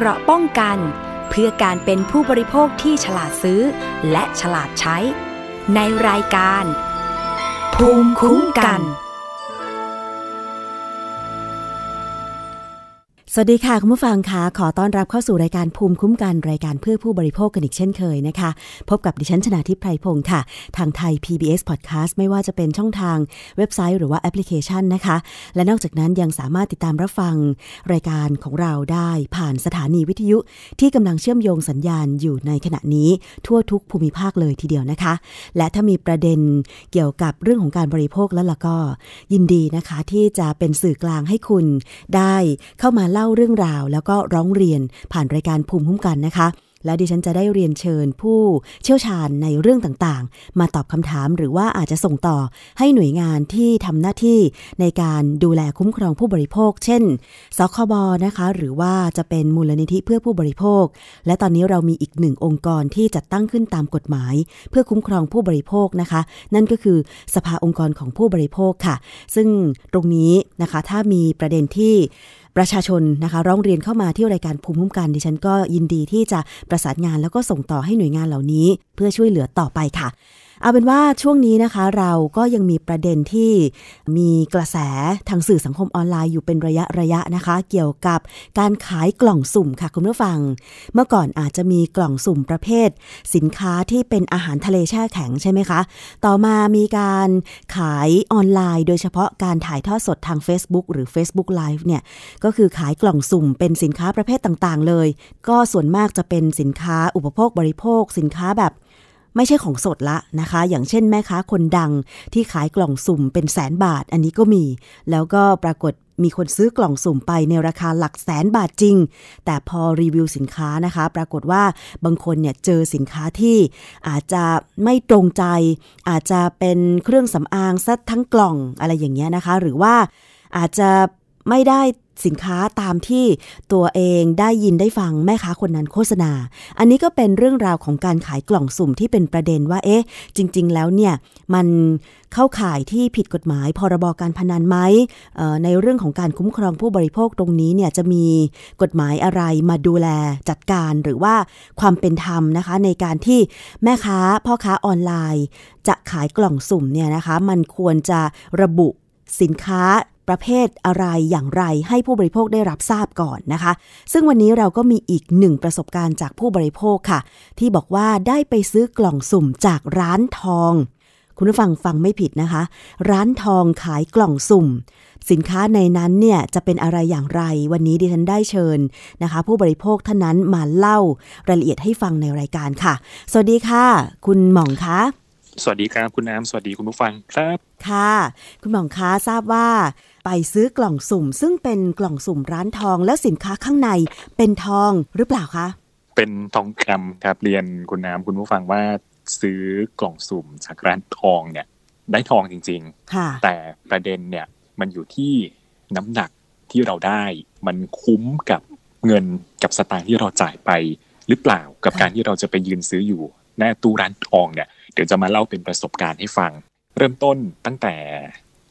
เกราะป้องกันเพื่อการเป็นผู้บริโภคที่ฉลาดซื้อและฉลาดใช้ ในรายการ ภูมิคุ้มกันสวัสดีค่ะ คุณผู้ฟังคะขอต้อนรับเข้าสู่รายการภูมิคุ้มกันรายการเพื่อผู้บริโภคกันอีกเช่นเคยนะคะ พบกับดิฉันชนาทิพไพรพงศ์ค่ะ ทางไทย PBS Podcast ไม่ว่าจะเป็นช่องทางเว็บไซต์หรือว่าแอปพลิเคชันนะคะ และนอกจากนั้นยังสามารถติดตามรับฟังรายการของเราได้ผ่านสถานีวิทยุ ที่กำลังเชื่อมโยงสัญญาณอยู่ในขณะนี้ทั่วทุกภูมิภาคเลยทีเดียวนะคะ และถ้ามีประเด็นเกี่ยวกับเรื่องของการบริโภคแล้วล่ะก็ยินดีนะคะที่จะเป็นสื่อกลางให้คุณได้เข้ามาเล่าเรื่องราวแล้วก็ร้องเรียนผ่านรายการภูมิคุ้มกันนะคะ และดิฉันจะได้เรียนเชิญผู้เชี่ยวชาญในเรื่องต่าง ๆ มาตอบคำถามหรือว่าอาจจะส่งต่อให้หน่วยงานที่ทำหน้าที่ในการดูแลคุ้มครองผู้บริโภค เช่น สคบนะคะ หรือว่าจะเป็นมูลนิธิเพื่อผู้บริโภค และตอนนี้เรามีอีกหนึ่งองค์กรที่จัดตั้งขึ้นตามกฎหมาย เพื่อคุ้มครองผู้บริโภคนะคะ นั่นก็คือสภาองค์กรของผู้บริโภคค่ะ ซึ่งตรงนี้นะคะถ้ามีประเด็นที่ประชาชนนะคะ ร้องเรียนเข้ามาที่รายการภูมิคุ้มกันดิฉันก็ยินดีที่จะประสานงานแล้วก็ส่งต่อให้หน่วยงานเหล่านี้ เพื่อช่วยเหลือต่อไปค่ะเอาเป็นว่าช่วงนี้นะคะเราก็ยังมีประเด็นที่มีกระแสทางสื่อสังคมออนไลน์อยู่เป็นระยะ ระยะนะคะ เกี่ยวกับการขายกล่องสุ่มค่ะคุณผู้ฟัง เมื่อก่อนอาจจะมีกล่องสุ่มประเภท สินค้าที่เป็นอาหารทะเลแช่แข็ง ใช่ไหมคะ ต่อมามีการขายออนไลน์โดยเฉพาะการถ่ายทอดสดทาง Facebook หรือ Facebook Live เนี่ยก็คือขายกล่องสุ่มเป็นสินค้าประเภทต่างๆเลย ก็ส่วนมากจะเป็นสินค้าอุปโภคบริโภค สินค้าแบบไม่ใช่ของสดละนะคะ อย่างเช่นแม่ค้าคนดังที่ขายกล่องสุ่มเป็นแสนบาท อันนี้ก็มี แล้วก็ปรากฏมีคนซื้อกล่องสุ่มไปในราคาหลักแสนบาทจริง แต่พอรีวิวสินค้านะคะ ปรากฏว่าบางคนเนี่ยเจอสินค้าที่อาจจะไม่ตรงใจ อาจจะเป็นเครื่องสำอางซัดทั้งกล่องอะไรอย่างเงี้ยนะคะ หรือว่าอาจจะไม่ได้สินค้าตามที่ตัวเองได้ยินได้ฟังแม่ค้าคนนั้นโฆษณา อันนี้ก็เป็นเรื่องราวของการขายกล่องสุ่มที่เป็นประเด็นว่าเอ๊ะจริงๆแล้วเนี่ยมันเข้าข่ายที่ผิดกฎหมายพรบการพนันไหมในเรื่องของการคุ้มครองผู้บริโภคตรงนี้เนี่ย จะมีกฎหมายอะไรมาดูแลจัดการหรือว่าความเป็นธรรมนะคะ ในการที่แม่ค้าพ่อค้าออนไลน์ จะขายกล่องสุ่มเนี่ยนะคะ มันควรจะระบุสินค้าประเภทอะไรอย่างไรให้ผู้บริโภคได้รับทราบก่อนนะคะ ซึ่งวันนี้เราก็มีอีกหนึ่งประสบการณ์จากผู้บริโภคค่ะ ที่บอกว่าได้ไปซื้อกล่องสุ่มจากร้านทอง คุณผู้ฟังฟังไม่ผิดนะคะ ร้านทองขายกล่องสุ่ม สินค้าในนั้นเนี่ยจะเป็นอะไรอย่างไร วันนี้ดิฉันได้เชิญนะคะ ผู้บริโภคท่านนั้นมาเล่ารายละเอียดให้ฟังในรายการค่ะ สวัสดีค่ะ คุณหม่องคะสวัสดีครับคุณน้ำสวัสดีคุณผู้ฟังครับค่ะคุณหมองค้าทราบว่า ไปซื้อกล่องสุ่มซึ่งเป็นกล่องสุ่มร้านทองแล้วสินค้าข้างในเป็นทองหรือเปล่าคะ เป็นทองคำครับเรียนคุณน้ำคุณผู้ฟังว่า ซื้อกล่องสุ่มจากร้านทองเนี่ยได้ทองจริงๆ แต่ประเด็นเนี่ยมันอยู่ที่น้ำหนักที่เราได้ มันคุ้มกับเงินกับสตางค์ที่เราจ่ายไป หรือเปล่ากับการที่เราจะไปยืนซื้ออยู่หน้าตู้ร้านทองเนี่ยเดี๋ยวจะมาเล่าเป็นประสบการณ์ให้ฟัง เริ่มต้นตั้งแต่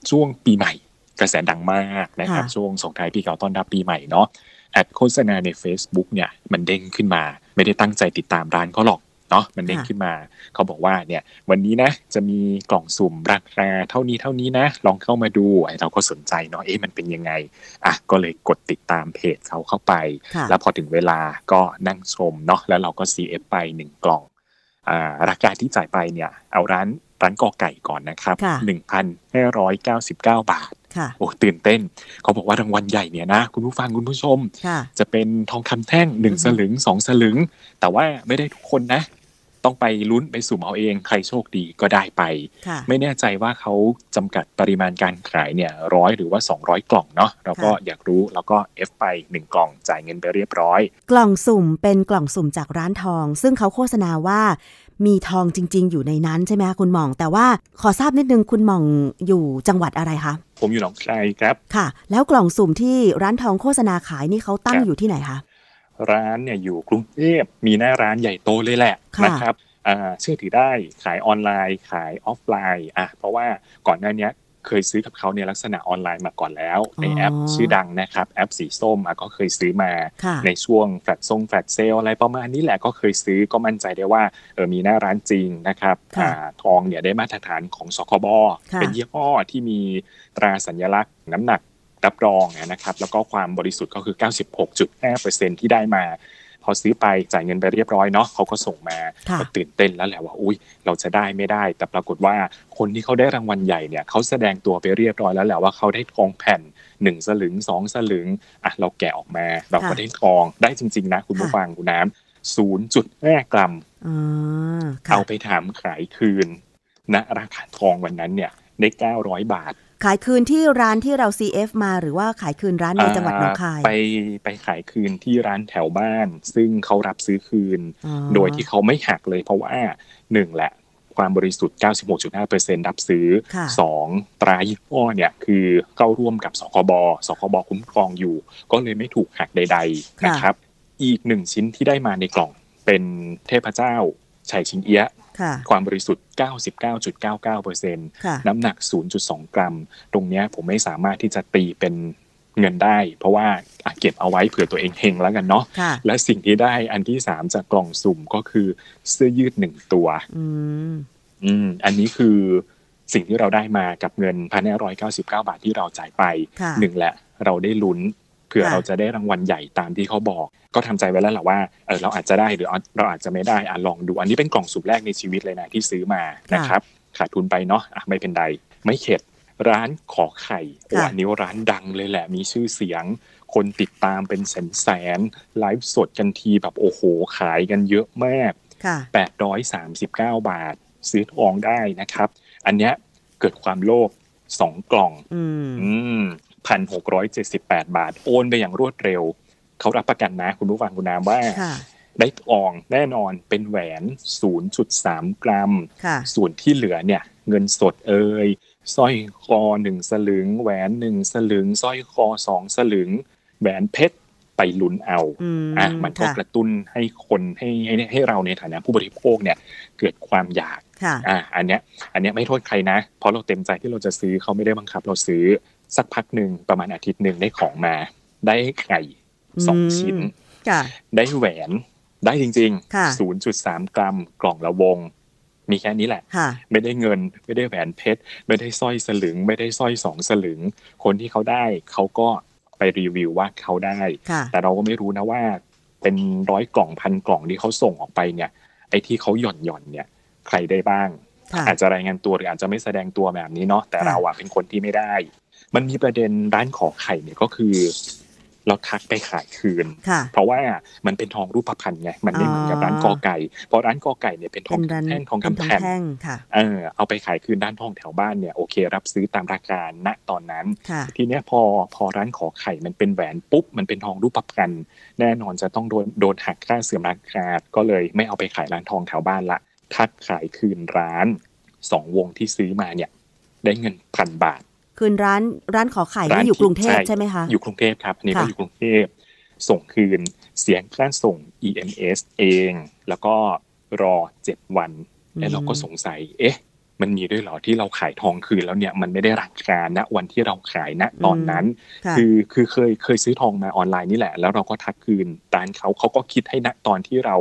ช่วงปีใหม่กระแสดังมากนะครับช่วงส่งท้ายปีเก่าต้อนรับปีใหม่เนาะแอดโฆษณาใน Facebook เนี่ยมันเด้งขึ้นมา ไม่ได้ตั้งใจติดตามร้านเขาหรอกเนาะมันเด้งขึ้นมา เขาบอกว่าเนี่ยวันนี้นะจะมีกล่องสุ่มราคาเท่านี้เท่านี้นะ ลองเข้ามาดูไอ้เราก็สนใจเนาะเอ๊ะมันเป็นยังไงอ่ะก็เลยกดติดตามเพจเขาเข้าไป แล้วพอถึงเวลาก็นั่งชมเนาะแล้วเราก็ CF ไปหนึ่งกล่องราคาที่จ่ายไปเนี่ย เอาร้านร้านกอไก่ก่อนนะครับหนึ่งพันห้าร้อยเก้าสิบเก้าบาทโอ้ตื่นเต้น เขาบอกว่ารางวัลใหญ่เนี่ยนะ คุณผู้ฟังคุณผู้ชม จะเป็นทองคำแท่งหนึ่งสลึงสองสลึง แต่ว่าไม่ได้ทุกคนนะต้องไปลุ้นไปสุ่มเอาเองใครโชคดีก็ได้ไป ไม่แน่ใจว่าเขาจำกัดปริมาณการขายเนี่ยร้อยหรือว่า 200 กล่องเนาะเราก็อยากรู้แล้วก็เอฟไป1กล่องจ่ายเงินไปเรียบร้อย กล่องสุ่มเป็นกล่องสุ่มจากร้านทอง ซึ่งเขาโฆษณาว่ามีทองจริงๆอยู่ในนั้นใช่ไหมคุณหม่อง แต่ว่าขอทราบนิดนึงคุณหม่องอยู่จังหวัดอะไรคะผมอยู่หนองคายครับค่ะ แล้วกล่องสุ่มที่ร้านทองโฆษณาขายนี่เขาตั้งอยู่ที่ไหนคะร้านเนี่ยอยู่กรุงเทพมีหน้าร้านใหญ่โตเลยแหละนะครับเชื่อถือได้ขายออนไลน์ขายออฟไลน์อ่ะเพราะว่าก่อนหน้านี้เคยซื้อกับเขาในลักษณะออนไลน์มาก่อนแล้ว ในแอปชื่อดังนะครับแอปสีส้มก็เคยซื้อมาในช่วงแฟลตซงแฟลตเซลอะไรประมาณนี้แหละก็เคยซื้อก็มั่นใจได้ว่าเออมีหน้าร้านจริงนะครับทองเนี่ยได้มาตรฐานของสคบเป็นยี่ห้อที่มีตราสัญลักษณ์ น้ำหนักรับรองนะครับแล้วก็ความบริสุทธิ์ก็คือ 96.5%ที่ได้มา พอซื้อไปจ่ายเงินไปเรียบร้อยเนาะเขาก็ส่งมาก็ตื่นเต้นแล้วแหละว่า อุ้ยเราจะได้ไม่ได้ แต่ปรากฏว่าคนที่เขาได้รางวัลใหญ่เนี่ยเขาแสดงตัวไปเรียบร้อยแล้วแหละว่าเขาได้ทองแผ่นหนึ่งสลึงสองสลึงอ่ะเราแกะออกมาเราก็ได้ทองได้จริงๆ นะคุณผู้ฟัง คุณน้ำศูนย์จุดห้ากรัมเอาไปถามขายคืนณนะราคาทองวันนั้นเนี่ยได้900บาทขายคืนที่ร้านที่เรา CF มาหรือว่าขายคืนร้านในจังหวัดหนองคายไปไปขายคืนที่ร้านแถวบ้าน ซึ่งเขารับซื้อคืน โดยที่เขาไม่หักเลยเพราะว่าหนึ่งแหละความบริสุทธิ์ 96.5%รับซื้อ 2 ตรายี่ห้อเนี่ย คือเข้าร่วมกับสคบสคบคุ้มครองอยู่ ก็เลยไม่ถูกหักใด ๆ นะครับ อีกหนึ่งชิ้นที่ได้มาในกล่องเป็นเทพเจ้าชัยชิงเอี้ยความบริสุทธิ์ 99.99%น้ำหนัก 0.2 กรัม ตรงนี้ผมไม่สามารถที่จะตีเป็นเงินได้ เพราะว่าเก็บเอาไว้เผื่อตัวเองเฮงแล้วกันเนาะ และสิ่งที่ได้อันที่สามจากกล่องสุ่มก็คือเสื้อยืดหนึ่งตัวอืมอันนี้คือสิ่งที่เราได้มากับเงินพันหาร้อยเก้าสิบเก้าบาทที่เราจ่ายไปหนึ่งแหละเราได้ลุ้นเผื่อเราจะได้รางวัลใหญ่ตามที่เขาบอก ก็ทำใจไว้แล้วแหละว่าเออเราอาจจะได้หรือเราอาจจะไม่ได้อ่าลองดูอันนี้เป็นกล่องสุ่มแรกในชีวิตเลยนะที่ซื้อมานะครับขาดทุนไปเนาะอ่ะไม่เป็นไรไม่เข็ด ร้านขอไข่ออันนี้ร้านดังเลยแหละ มีชื่อเสียง คนติดตามเป็นแสนแสนไลฟ์สดกันทีแบบโอ้โหขายกันเยอะมากแปดร้อยสามสิบเก้าบาทซื้อทองได้นะครับ อันเนี้ยเกิดความโลภสองกล่อง อืม1,678 บาท โอนไปอย่างรวดเร็ว เขารับประกันนะคุณผู้ฟังคุณน้ำว่า ได้ออง แน่นอนเป็นแหวน 0.3 กรัม ส่วนที่เหลือเนี่ย เงินสดเอ่ยสร้อยคอหนึ่งสลึง แหวนหนึ่งสลึงสร้อยคอสองสลึง แหวนเพชรไปลุ้นเอาอ่ะมันก็กระตุ้นให้คน ให้ให้ให้เราในฐานะผู้บริโภคเนี่ย เกิดความอยากอ่ะอันเนี้ยอันเนี้ยไม่โทษใครนะเพราะเราเต็มใจที่เราจะซื้อเขาไม่ได้บังคับเราซื้อสักพักหนึ่งประมาณอาทิตย์หนึ่งได้ของมา ได้ไข่สองชิ้น ได้แหวนได้จริงๆศูนย์จุดสามกรัมกล่องละวง มีแค่นี้แหละ ไม่ได้เงินไม่ได้แหวนเพชร ไม่ได้สร้อยสลึง ไม่ได้สร้อยสองสลึงคนที่เขาได้เขาก็ไปรีวิวว่าเขาได้ แต่เราก็ไม่รู้นะว่า เป็นร้อยกล่องพันกล่องที่เขาส่งออกไปเนี่ย ไอ้ที่เขาหย่อนหย่อนเนี่ยใครได้บ้าง อาจจะรายงานตัวหรืออาจจะไม่แสดงตัวแบบนี้เนาะแต่เราอะเป็นคนที่ไม่ได้มันมีประเด็นร้านขอไข่เนี่ยก็คือ เราทักไปขายคืน เพราะว่ามันเป็นทองรูปพรรณไงมันไม่เหมือนกับร้านกอไก่เพราะร้านกอไก่เนี่ยเป็นทองแท่งทองคำแท่งเออเอาไปขายคืนด้านทองแถวบ้านเนี่ยโอเค รับซื้อตามราคาณตอนนั้นทีเนี้ยพอพอร้านขอไข่มันเป็นแหวนปุ๊บมันเป็นทองรูปพรรณแน่นอนจะต้องโดนโดนหักค่าเสื่อมราคาก็เลย ไม่เอาไปขายร้านทองแถวบ้านละทักขายคืนร้านสองวงที่ซื้อมาเนี่ย ได้เงินพันบาทคืนร้านร้านขอไข่นี่อยู่กรุงเทพใช่ไหมคะอยู่กรุงเทพครับอันนี้ก็อยู่กรุงเทพส่งคืนเสียงค่าส่ง EMS เอง แล้วก็รอเจ็ดวันแล้วเราก็สงสัย เอ๊ะ มันมีด้วยเหรอที่เราขายทองคืนแล้วเนี่ยมันไม่ได้รกคาณวันที่เราขายณตอนนั้น คือคือเคยเคยซื้อทองมาออนไลน์นี่แหละแล้วเราก็ทักคืนร้านเขาเขาก็คิดให้ณตอนที่เรา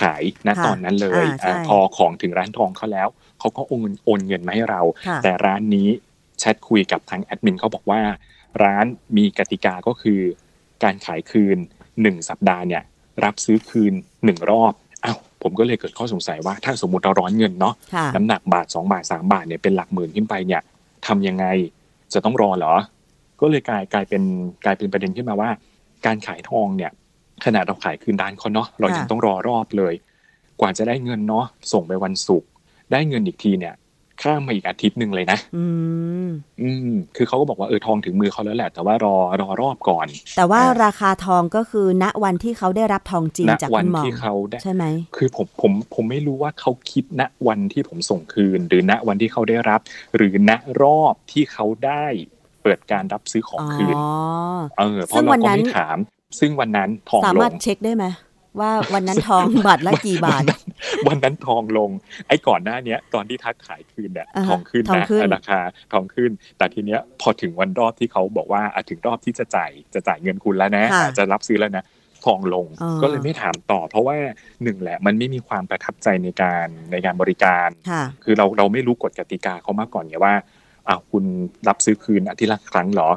ขายณตอนนั้นเลยพอของถึงร้านทองเขาแล้วเขาก็โอนเงินมาให้เรา แต่ร้านนี้แชทคุยกับทางแอดมินเขาบอกว่า ร้านมีกติกาก็คือการขายคืน 1 สัปดาห์เนี่ยรับซื้อคืน 1 รอบอ้าวผมก็เลยเกิดข้อสงสัยว่า ถ้าสมมติเราร้อนเงินเนาะน้ำหนักบาท 2 บาท 3 บาทเนี่ยเป็นหลักหมื่นขึ้นไปเนี่ยทำยังไงจะต้องรอเหรอ ก็เลยกลายกลายเป็นกลายเป็นประเด็นขึ้นมาว่า การขายทองเนี่ย ขนาดเราขายคืนด้านเขาเนาะเรายังต้องรอรอบเลย กว่าจะได้เงินเนาะส่งไปวันศุกร์ได้เงินอีกทีเนี่ยข้ามมาอีกอาทิตย์หนึ่งเลยนะ อืม อืม คือเขาก็บอกว่าเออทองถึงมือเขาแล้วแหละ แต่ว่ารอรอรอบก่อน แต่ว่าราคาทองก็คือ ณวันที่เขาได้รับทองจริงจากคุณหมอใช่ไหม คือผมผมผมไม่รู้ว่าเขาคิดณวันที่ผมส่งคืน หรือณวันที่เขาได้รับ หรือณรอบที่เขาได้เปิดการรับซื้อของคืนเออ เพราะเราก็ไม่ถามซึ่งวันนั้นทองลง สามารถเช็คได้ไหมว่าวันนั้นทองบาทละกี่บาทวันนั้นทองลง ไอ้ก่อนหน้าเนี้ยตอนที่ทักขายคืนเนี่ยทองขึ้นนะราคาทองขึ้น แต่ทีเนี้ยพอถึงวันรอบที่เขาบอกว่าถึงรอบที่จะจ่ายจะจ่ายเงินคุณแล้วนะจะรับซื้อแล้วนะทองลง ก็เลยไม่ถามต่อ เพราะว่าหนึ่งแหละ มันไม่มีความประทับใจในการในการบริการ คือเราเราไม่รู้กฎกติกาเขามาก่อนไงว่าอ้าวคุณรับซื้อคืนอาทิตย์ละครั้งหรอ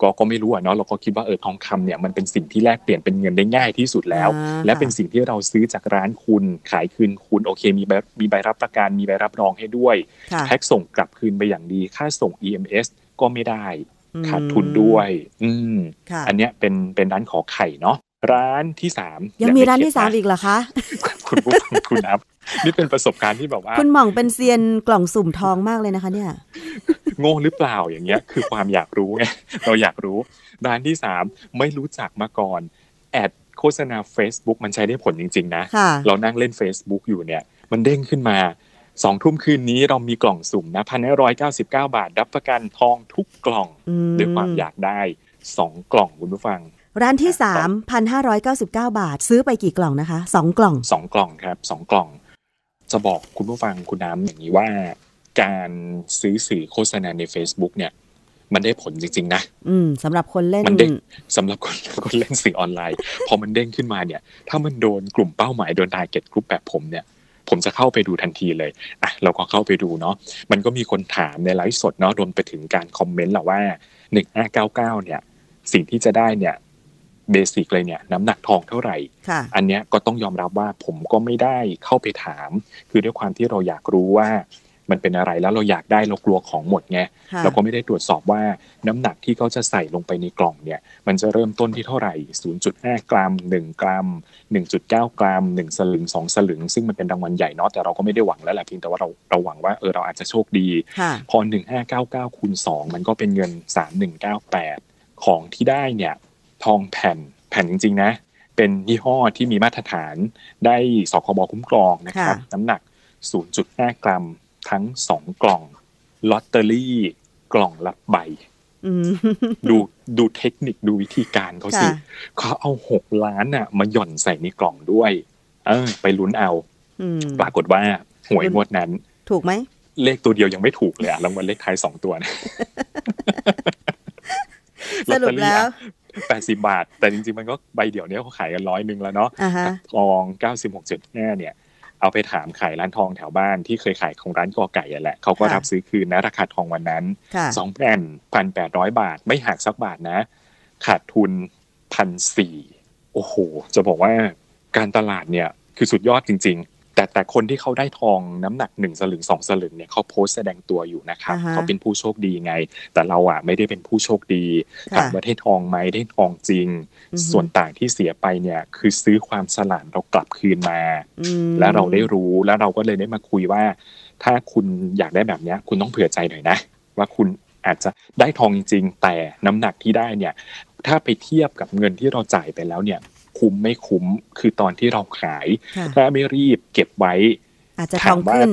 ก็ก็ไม่รู้อ่ะเนาะเราก็คิดว่าเออทองคำเนี่ยมันเป็นสิ่งที่แลกเปลี่ยนเป็นเงินได้ง่ายที่สุดแล้ว และเป็นสิ่งที่เราซื้อจากร้านคุณ ขายคืนคุณโอเค มีใบมีใบรับประกันมีใบรับรองให้ด้วยแพ็กส่งกลับคืนไปอย่างดีค่าส่ง EMS ก็ไม่ได้ขาดทุนด้วยอืมอันเนี้ยเป็นเป็นร้านขอไข่เนาะร้านที่สามยังมีร้านที่สามอีกเหรอคะคุณผู้ฟังคุณอัพนี่เป็นประสบการณ์ที่แบบว่า คุณหม่องเป็นเซียนกล่องสุ่มทองมากเลยนะคะเนี่ยโง่หรือเปล่าอย่างเงี้ย คือความอยากรู้ไง เราอยากรู้ ร้านที่สามไม่รู้จักมาก่อน แอดโฆษณา Facebook มันใช้ได้ผลจริงๆ นะ เรานั่งเล่น Facebook อยู่เนี่ย มันเด้งขึ้นมาสองทุ่มคืนนี้เรามีกล่องสุ่มนะพันร้อยเก้าสิบเก้าบาทรับประกันทองทุกกล่องด้วยความอยากได้สองกล่องคุณผู้ฟังร้านที่สามพันห้าร้อยเก้าสิบเก้าบาทซื้อไปกี่กล่องนะคะสองกล่องสองกล่องครับสองกล่อง จะบอกคุณผู้ฟังคุณน้ำอย่างนี้ว่า การซื้อสื่อโฆษณาใน Facebook เนี่ย มันได้ผลจริง ๆ นะ อืมสำหรับคนเล่นมันเด้งสำหรับคนคนเล่นสื่อออนไลน์ พอมันเด้งขึ้นมาเนี่ย ถ้ามันโดนกลุ่มเป้าหมายโดนทาร์เก็ตกลุ่มแบบผมเนี่ย ผมจะเข้าไปดูทันทีเลยอ่ะเราก็เข้าไปดูเนาะมันก็มีคนถามในไลฟ์สดเนาะรวมไปถึงการคอมเมนต์แหละว่าหหนึ่ง้้าาเกเก้าเนี่ย สิ่งที่จะได้เนี่ยเบสิกเลยเนี่ยน้ำหนักทองเท่าไหร่อันเนี้ยก็ต้องยอมรับว่าผมก็ไม่ได้เข้าไปถาม คือด้วยความที่เราอยากรู้ว่ามันเป็นอะไรแล้วเราอยากได้เรากลัวของหมดไงเราก็ไม่ได้ตรวจสอบว่า น้ำหนักที่เขาจะใส่ลงไปในกล่องเนี่ยมันจะเริ่มต้นที่เท่าไหร่0.5กรัม 1 กรัม 1.9กรัม1สลึง2สลึงซึ่งมันเป็นรางวัลใหญ่เนาะแต่เราก็ไม่ได้หวังแล้วแหละเพียงแต่ว่าเราเราหวังว่าเออเราอาจจะโชคดีพอ1599คูณ2มันก็เป็นเงิน3198ของที่ได้เนี่ยทองแผ่นแผ่นจริง ๆ นะเป็นยี่ห้อที่มีมาตรฐานได้สคบคุ้มครองนะครับน้ำหนัก 0.5 กรัมทั้งสองกล่องลอตเตอรี่กล่องละใบดูดูเทคนิคดูวิธีการเขาสิเขาเอาหกล้านอ่ะมาหย่อนใส่ในกล่องด้วย เออไปลุ้นเอาปรากฏว่าหวยงวดนั้น ถูกไหม เลขตัวเดียวยังไม่ถูกเลยอะรางวัลเลขท้ายสองตัวนสรุปแล้วแปดสิบาท แต่จริง ๆ มันก็ใบเดี่ยวเนี้ยเขาขายกันร้อยหนึ่งแล้วเนาะทองเก้าสิบหกจุดห้าเนี่ย เอาไปถามขายร้านทองแถวบ้านที่เคยขายของร้านกอไก่แหละ เขาก็รับซื้อคืนนะราคาทองวันนั้นสองแผ่นพันแปดร้อยบาท ไม่หักสักบาทนะ ขาดทุนพันสี่โอ้โห จะบอกว่าการตลาดเนี่ย คือสุดยอดจริง ๆแต่แต่คนที่เขาได้ทองน้ำหนักหนึ่งสลึงสองสลึงเนี่ย เขาโพสแสดงตัวอยู่นะครับเขาเป็นผู้โชคดีไง แต่เราอ่ะไม่ได้เป็นผู้โชคดีถามว่าได้ทองไหมได้ทองจริง ส่วนต่างที่เสียไปเนี่ยคือซื้อความสลานเรากลับคืนมา แล้วเราได้รู้แล้วเราก็เลยได้มาคุยว่า ถ้าคุณอยากได้แบบเนี้ย คุณต้องเผื่อใจหน่อยนะ ว่าคุณอาจจะได้ทองจริงแต่น้ำหนักที่ได้เนี่ย ถ้าไปเทียบกับเงินที่เราจ่ายไปแล้วเนี่ยคุ้มไม่คุ้มคือตอนที่เราขาย ถ้าไม่รีบ เก็บไว้ อาจจะทองขึ้น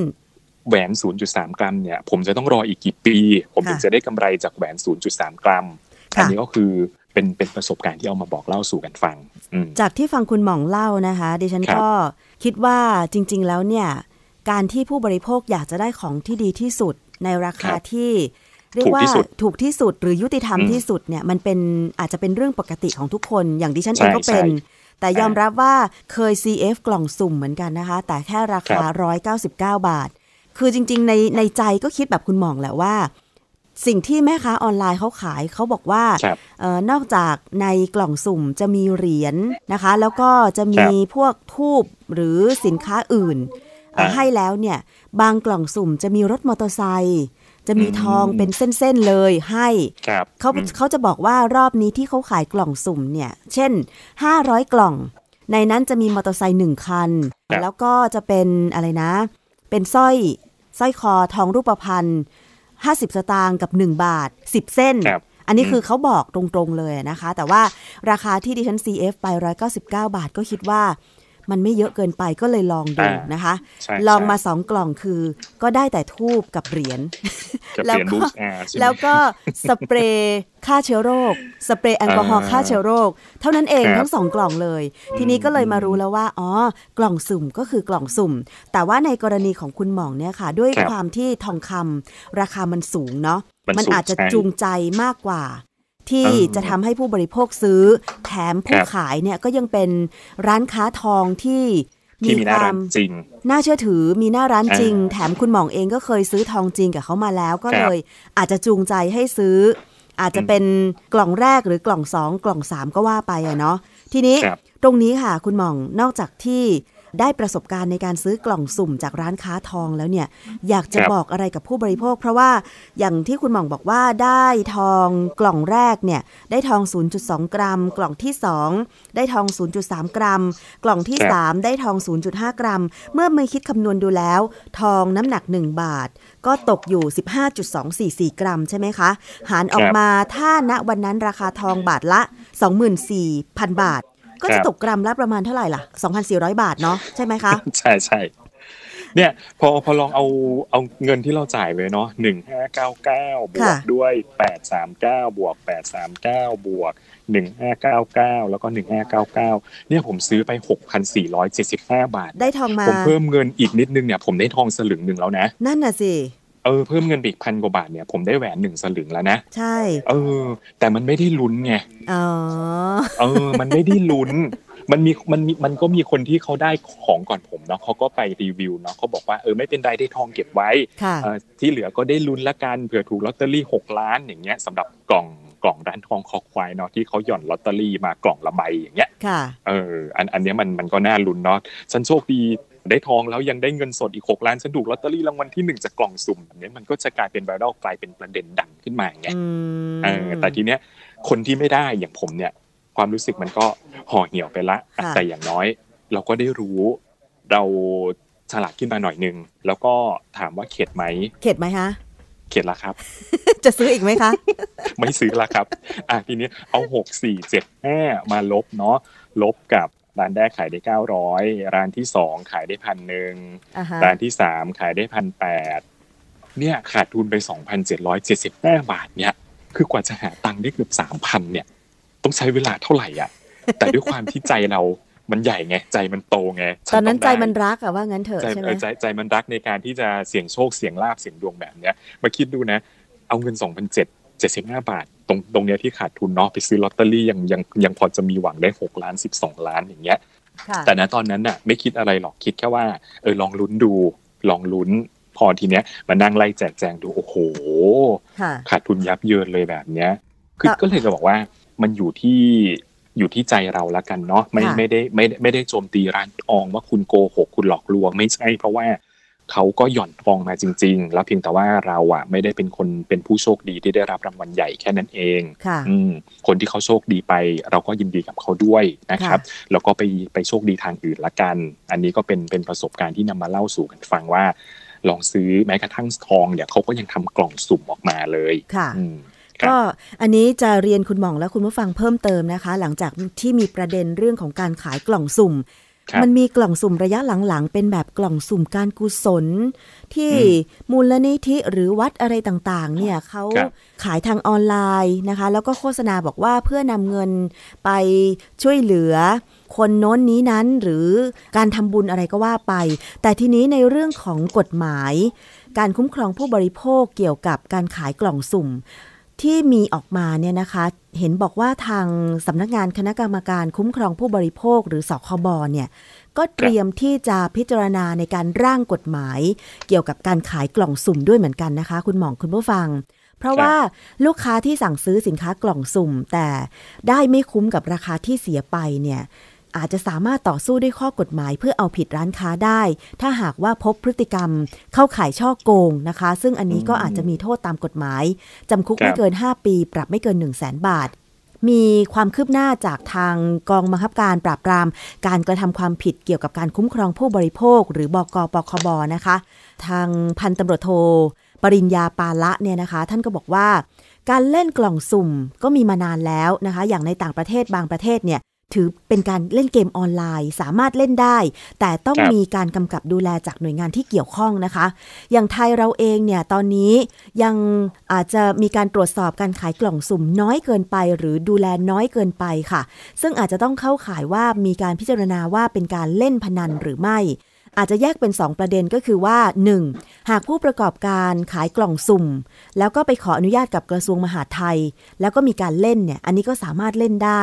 แหวน 0.3 กรัมเนี่ยผมจะต้องรออีกกี่ปี ผมถึงจะได้กำไรจากแหวน 0.3 กรัม อันนี้ก็คือเป็นเป็นประสบการณ์ที่เอามาบอกเล่าสู่กันฟังจากที่ฟังคุณหม่องเล่านะคะ ดิฉันก็คิดว่าจริง ๆแล้วเนี่ยการที่ผู้บริโภคอยากจะได้ของที่ดีที่สุดในราคาที่เรียกว่าถูกที่สุดหรือยุติธรรมที่สุดเนี่ยมันเป็นอาจจะเป็นเรื่องปกติของทุกคนอย่างดิฉันเองก็เป็นแต่ยอมรับว่าเคย CF กล่องสุ่มเหมือนกันนะคะ แต่แค่ราคา 199 บาท คือจริงๆ ในในใจก็คิดแบบคุณหมองแหละว่า สิ่งที่แม่ค้าออนไลน์เขาขายเขาบอกว่าออนอกจากในกล่องสุ่มจะมีเหรียญนนะคะ แล้วก็จะมีพวกทูบหรือสินค้าอื่น ให้แล้วเนี่ย บางกล่องสุ่มจะมีรถมอเตอร์ไซค์จะมีทองเป็นเส้นๆเลยให้เขาเขาจะบอกว่ารอบนี้ที่เขาขายกล่องสุ่มเนี่ยเช่น 500 กล่อง ในนั้นจะมีมอเตอร์ไซค์หนึ่งคัน แล้วก็จะเป็นอะไรนะ เป็นสร้อยสร้อยคอทองรูปพรรห50 สตางค์กับ 1 บาท 10 เส้น อันนี้คือเขาบอกตรงๆเลยนะคะ แต่ว่าราคาที่ดิฉัน CF ไป 199 บาทก็คิดว่ามันไม่เยอะเกินไปก็เลยลองดูนะคะ ลองมาสองกล่องคือ ก็ได้แต่ทูบกับเหรียญแล้วก็แล้วก็สเปรย์ฆ่าเชื้อโรค สเปรย์แอลกอฮอล์ฆ่าเชื้อโรค เท่านั้นเองทั้งสองกล่องเลย ทีนี้ก็เลยมารู้แล้วว่าอ๋อกล่องสุ่มก็คือกล่องสุ่ม แต่ว่าในกรณีของคุณหมองเนี่ยค่ะ ด้วยความที่ทองคำ ราคามันสูงเนาะมันอาจจะจูงใจมากกว่าที่จะทำให้ผู้บริโภคซื้อ แถมผู้ขายเนี่ยก็ยังเป็นร้านค้าทองที่มีความจริง น่าเชื่อถือมีหน้าร้านจริง แถมคุณหม่องเองก็เคยซื้อทองจริงกับเขามาแล้วก็เลย อาจจะจูงใจให้ซื้อ อาจจะเป็นกล่องแรกหรือกล่องสองกล่องสามก็ว่าไปอะเนาะทีนี้ตรงนี้ค่ะ คุณหม่องนอกจากที่ได้ประสบการณ์ในการซื้อกล่องสุ่มจากร้านค้าทองแล้วเนี่ยอยากจะบอกอะไรกับผู้บริโภค เพราะว่าอย่างที่คุณหม่องบอกว่าได้ทองกล่องแรกเนี่ยได้ทอง 0.2 กรัม กล่องที่ 2 ได้ทอง 0.3 กรัม กล่องที่ 3 ได้ทอง 0.5 กรัม เมื่อมาคิดคำนวณดูแล้ว ทองน้ำหนัก 1 บาท ก็ตกอยู่ 15.244 กรัมใช่ไหมคะ หารออกมาถ้าณวันนั้นราคาทองบาทละ 24,000 บาทก็จะตกกรัมละประมาณเท่าไหร่ล่ะ 2,400 บาทเนาะใช่ไหมคะใช่ใช่เนี่ย พอพอลองเอาเอาเงินที่เราจ่ายไว้เนาะหนึ่งห้าเก้าเก้าบวกด้วยแปดสามเก้าบวกแปดสามเก้าบวกหนึ่งห้าเก้าเก้าแล้วก็หนึ่งห้าเก้าเก้าเนี่ยผมซื้อไปหกพันสี่ร้อยเจ็ดสิบห้าบาท ได้ทองมาผมเพิ่มเงินอีกนิดนึงเนี่ยผมได้ทองสลึงหนึ่งแล้วนะ นั่นน่ะสิเออเพิ่มเงินบิอีกพันกว่าบาทเนี่ยผมได้แหวนหนึ่งสลึงแล้วนะใช่เออ แต่มันไม่ได้ลุ้นไงอ๋อเออมันไม่ได้ลุ้นมันมีมันมันก็มีคนที่เขาได้ของก่อนผมเนาะเขาก็ไปรีวิวเนาะเขาบอกว่าเออไม่เป็นไรได้ทองเก็บไว้ที่เหลือก็ได้ลุ้นละกันเผื่อถูกลอตเตอรี่หกล้านอย่างเงี้ยสำหรับกล่องกล่องร้านทองคอควายเนาะที่เขาหย่อนลอตเตอรี่มากล่องละใบอย่างเงี้ยค่ะเอออันอันนี้มันมันก็น่าลุ้นเนาะฉันโชคดีได้ทองแล้วยังได้เงินสดอีกหกล้านฉันถูกลอตเตอรี่รางวัลที่หนึ่งจากกล่องสุ่มแบบนี้มันก็จะกลายเป็นไวรัลกลายเป็นประเด็นดังขึ้นมาไงแต่ทีเนี้ยคนที่ไม่ได้อย่างผมเนี่ย ความรู้สึกมันก็ห่อเหี่ยวไปละแต่อย่างน้อย เราก็ได้รู้เราฉลาดขึ้นมาหน่อยนึงแล้วก็ถามว่าเข็ดไหมเข็ดไหมฮะเข็ดละครับ จะซื้ออีกไหมคะไม่ซื้อละครับอ่ะทีนี้ เอาหกสี่เจ็ดห้ามาลบเนาะลบกับร้านแรกขายได้เก้าร้อยร้านที่สองขายได้พันหนึ่งร้านที่สามขายได้พันแปดเนี่ยขาดทุนไปสองพันเจ็ดร้อยเจ็ดสิบแปดบาทเนี่ยคือกว่าจะหาตังค์ได้เกือบสามพันเนี่ยต้องใช้เวลาเท่าไหร่อ่ะแต่ด้วยความที่ใจเรามันใหญ่ไง ใจมันโตไงตอนนั้นใจมันรักอะว่างั้นเถอะใช่ไหมใจใจมันรักในการที่จะเสี่ยงโชคเสี่ยงลาบเสี่ยงดวงแบบเนี้ย มาคิดดูนะ เอาเงินสองพันเจ็ดเจ็ดสิบห้าบาทตรงตรงเนี้ยที่ขาดทุนเนาะไปซื้อลอตเตอรี่ยังยังยังพอจะมีหวังได้หกล้านสิบสองล้านอย่างเงี้ยแต่ณตอนนั้นน่ะไม่คิดอะไรหรอกคิดแค่ว่าเออลองลุ้นดูลองลุ้น พอทีเนี้ยมานั่งไล่แจกแจงดูโอ้โหขาดทุนยับเยินเลยแบบเนี้ยคือก็เลยจะบอกว่ามันอยู่ที่อยู่ที่ใจเราละกันเนาะไม่ไม่ได้ไม่ไม่ได้โจมตีร้านอองว่าคุณโกหก คุณหลอกลวง ไม่ใช่ เพราะว่าเขาก็หย่อนทองมาจริงๆ แล้วเพียงแต่ว่าเราอ่ะไม่ได้เป็นคนเป็นผู้โชคดีที่ได้รับรางวัลใหญ่แค่นั้นเองอืมคนที่เขาโชคดีไปเราก็ยินดีกับเขาด้วยนะครับแล้วก็ไปไปโชคดีทางอื่น ละกัน อันนี้ก็เป็นเป็นประสบการณ์ที่นำมาเล่าสู่กันฟังว่า ลองซื้อแม้กระทั่งทองเนี่ยเขาก็ยังทำกล่องสุ่มออกมาเลยค่ะก็อันนี้จะเรียนคุณหม่องและคุณผู้ฟังเพิ่มเติมนะคะ หลังจากที่มีประเด็นเรื่องของการขายกล่องสุ่มมันมีกล่องสุ่มระยะหลังๆ เป็นแบบกล่องสุ่มการกุศล ที่มูลนิธิหรือวัดอะไรต่าง ๆ เนี่ยเขาขายทางออนไลน์นะคะแล้วก็โฆษณาบอกว่าเพื่อนำเงินไปช่วยเหลือคนโน้นนี้นั้นหรือการทำบุญอะไรก็ว่าไป แต่ทีนี้ในเรื่องของกฎหมาย การคุ้มครองผู้บริโภคเกี่ยวกับการขายกล่องสุ่มที่มีออกมาเนี่ยนะคะเห็นบอกว่าทางสำนักงานคณะกรรมการคุ้มครองผู้บริโภคหรือสคบเนี่ยก็เตรียมที่จะพิจารณาในการร่างกฎหมาย เกี่ยวกับการขายกล่องสุ่มด้วยเหมือนกันนะคะ คุณหมองคุณผู้ฟัง เพราะว่าลูกค้าที่สั่งซื้อสินค้ากล่องสุ่ม แต่ได้ไม่คุ้มกับราคาที่เสียไปเนี่ยอาจจะสามารถต่อสู้ด้วยข้อกฎหมาย เพื่อเอาผิดร้านค้าได้ ถ้าหากว่าพบพฤติกรรมเข้าข่ายช่อโกงนะคะ ซึ่งอันนี้ก็อาจจะมีโทษตามกฎหมายจำคุกไม่เกิน 5 ปี ปรับไม่เกิน1 0 0 0 0แบาท มีความคืบหน้าจากทางกองบังคับการปราบปราม การกระทำความผิดเกี่ยวกับการคุ้มครองผู้บริโภค หรือบอกปคบนะคะ ทางพันตำรวจโทปริญญาปาละเนี่ยนะคะ ท่านก็บอกว่า การเล่นกล่องสุ่มก็มีมานานแล้วนะคะ อย่างในต่างประเทศบางประเทศเนี่ยถือเป็นการเล่นเกมออนไลน์สามารถเล่นได้ แต่ต้องมีการกำกับดูแลจากหน่วยงานที่เกี่ยวข้องนะคะ อย่างไทยเราเองเนี่ย ตอนนี้ยังอาจจะมีการตรวจสอบการขายกล่องสุ่มน้อยเกินไป หรือดูแลน้อยเกินไปค่ะ ซึ่งอาจจะต้องเข้าข่ายว่ามีการพิจารณาว่าเป็นการเล่นพนันหรือไม่อาจจะแยกเป็น 2 ประเด็นก็คือว่า 1. หากผู้ประกอบการขายกล่องสุ่ม แล้วก็ไปขออนุญาตกับกระทรวงมหาดไทย แล้วก็มีการเล่นเนี่ยอันนี้ก็สามารถเล่นได้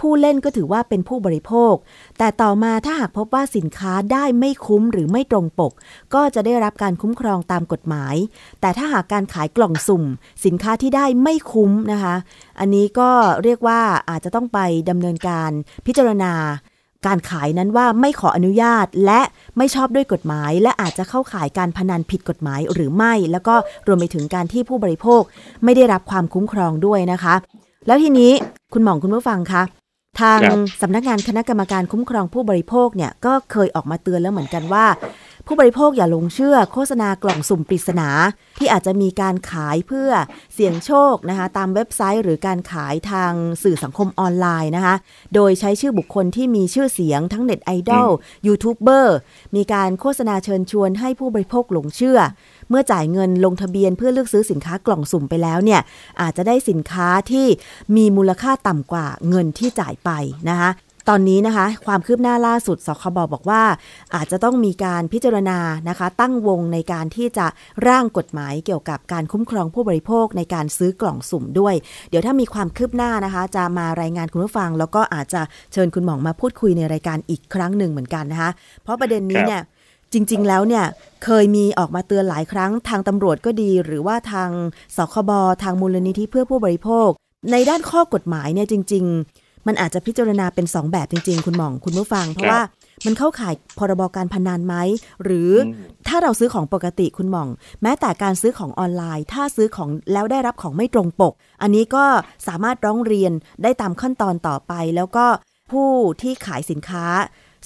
ผู้เล่นก็ถือว่าเป็นผู้บริโภค แต่ต่อมาถ้าหากพบว่าสินค้าได้ไม่คุ้มหรือไม่ตรงปก ก็จะได้รับการคุ้มครองตามกฎหมาย แต่ถ้าหากการขายกล่องสุ่ม สินค้าที่ได้ไม่คุ้มนะคะ อันนี้ก็เรียกว่าอาจจะต้องไปดำเนินการพิจารณาการขายนั้นว่าไม่ขออนุญาตและไม่ชอบด้วยกฎหมาย และอาจจะเข้าขายการพนันผิดกฎหมายหรือไม่ แล้วก็รวมไปถึงการที่ผู้บริโภคไม่ได้รับความคุ้มครองด้วยนะคะ แล้วทีนี้คุณหมองคุณผู้ฟังคะทางสำนักงานคณะกรรมการคุ้มครองผู้บริโภคเนี่ยก็เคยออกมาเตือนแล้วเหมือนกันว่าผู้บริโภคอย่าหลงเชื่อโฆษณากล่องสุ่มปริศนา ที่อาจจะมีการขายเพื่อเสี่ยงโชคนะคะ ตามเว็บไซต์ หรือการขายทางสื่อสังคมออนไลน์นะคะ โดยใช้ชื่อบุคคลที่มีชื่อเสียงทั้งเน็ตไอดอลยูทูบเบอร์มีการโฆษณาเชิญชวนให้ผู้บริโภคหลงเชื่อ เมื่อจ่ายเงินลงทะเบียนเพื่อเลือกซื้อสินค้ากล่องสุ่มไปแล้วเนี่ย อาจจะได้สินค้าที่มีมูลค่าต่ำกว่าเงินที่จ่ายไปนะคะตอนนี้นะคะ ความคืบหน้าล่าสุดสคบอบอกว่า อาจจะต้องมีการพิจารณานะคะตั้งวงในการที่จะร่างกฎหมายเกี่ยวกับการคุ้มครองผู้บริโภคในการซื้อกล่องสุ่มด้วย เดี๋ยวถ้ามีความคืบหน้านะคะ จะมารายงานคุณผู้ฟัง แล้วก็อาจจะเชิญคุณหมองมาพูดคุยในรายการอีกครั้งหนึ่งเหมือนกันนะคะ เพราะประเด็นนี้เนี่ยจริง ๆ แล้วเนี่ยเคยมีออกมาเตือนหลายครั้งทางตำรวจก็ดี หรือว่าทางสคบทางมูลนิธิเพื่อผู้บริโภค ในด้านข้อกฎหมายเนี่ยจริง ๆมันอาจจะพิจารณาเป็นสองแบบจริงๆ คุณหม่องคุณผู้ฟัง เพราะว่า มันเข้าข่ายพรบการพนันไหมหรือถ้าเราซื้อของปกติคุณหม่อง แม้แต่การซื้อของออนไลน์ ถ้าซื้อของแล้วได้รับของไม่ตรงปก อันนี้ก็สามารถร้องเรียนได้ตามขั้นตอนต่อไป แล้วก็ผู้ที่ขายสินค้า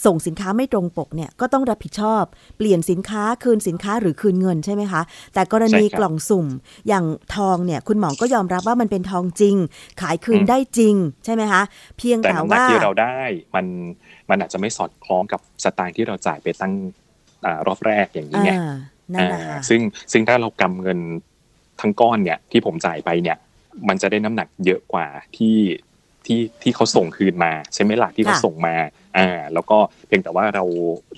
ส่งสินค้าไม่ตรงปกเนี่ยก็ต้องรับผิดชอบ เปลี่ยนสินค้าคืนสินค้าหรือคืนเงินใช่ไหมคะแต่กรณีกล่องสุ่มอย่างทองเนี่ยคุณหมอก็ยอมรับว่ามันเป็นทองจริงขายคืนได้จริง ใช่ไหมคะ เพียงแต่ว่านที่เราได้มันมันอาจจะไม่สอดคล้องกับสไตล์ที่เราจ่ายไปตั้งรอบแรกอย่างนี้ไงซึ่งซึ่งถ้าเรากำเงินทั้งก้อนเนี่ยที่ผมจ่ายไปเนี่ยมันจะได้น้ำหนักเยอะกว่าที่ที่ที่เขาส่งคืนมาใช่ไหมล่ะที่เขาส่งมาอ่าแล้วก็เพียงแต่ว่าเรา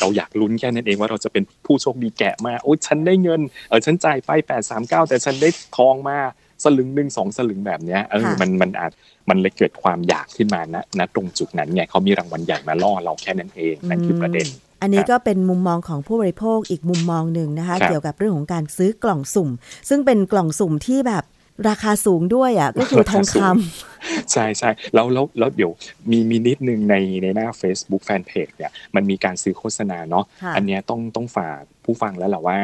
เราอยากลุ้นแค่นั้นเองว่าเราจะเป็นผู้โชคดีแกะมา โอ้ยฉันได้เงินเออฉันจ่ายไปแปดสามเก้าแต่ฉันได้ทองมา สลึงหนึ่งสองสลึงแบบเนี้ยเออมันมันอาจมันเลยเกิดความอยากขึ้นมานะนะตรงจุดนั้นไงเขามีรางวัลใหญ่มาล่อเราแค่นั้นเองนั่นคือประเด็น อันนี้ก็เป็นมุมมองของผู้บริโภคอีกมุมมองหนึ่งนะคะ เกี่ยวกับเรื่องของการซื้อกล่องสุ่ม ซึ่งเป็นกล่องสุ่มที่แบบราคาสูงด้วยอ่ะก็คือทองคำใช่ใช่แล้วแล้วแล้วเดี๋ยวมีมีนิดนึงในในหน้า Facebook Fanpage เนี่ยมันมีการซื้อโฆษณาเนาะอันเนี้ยต้องต้องฝากผู้ฟังแล้วแหละว่า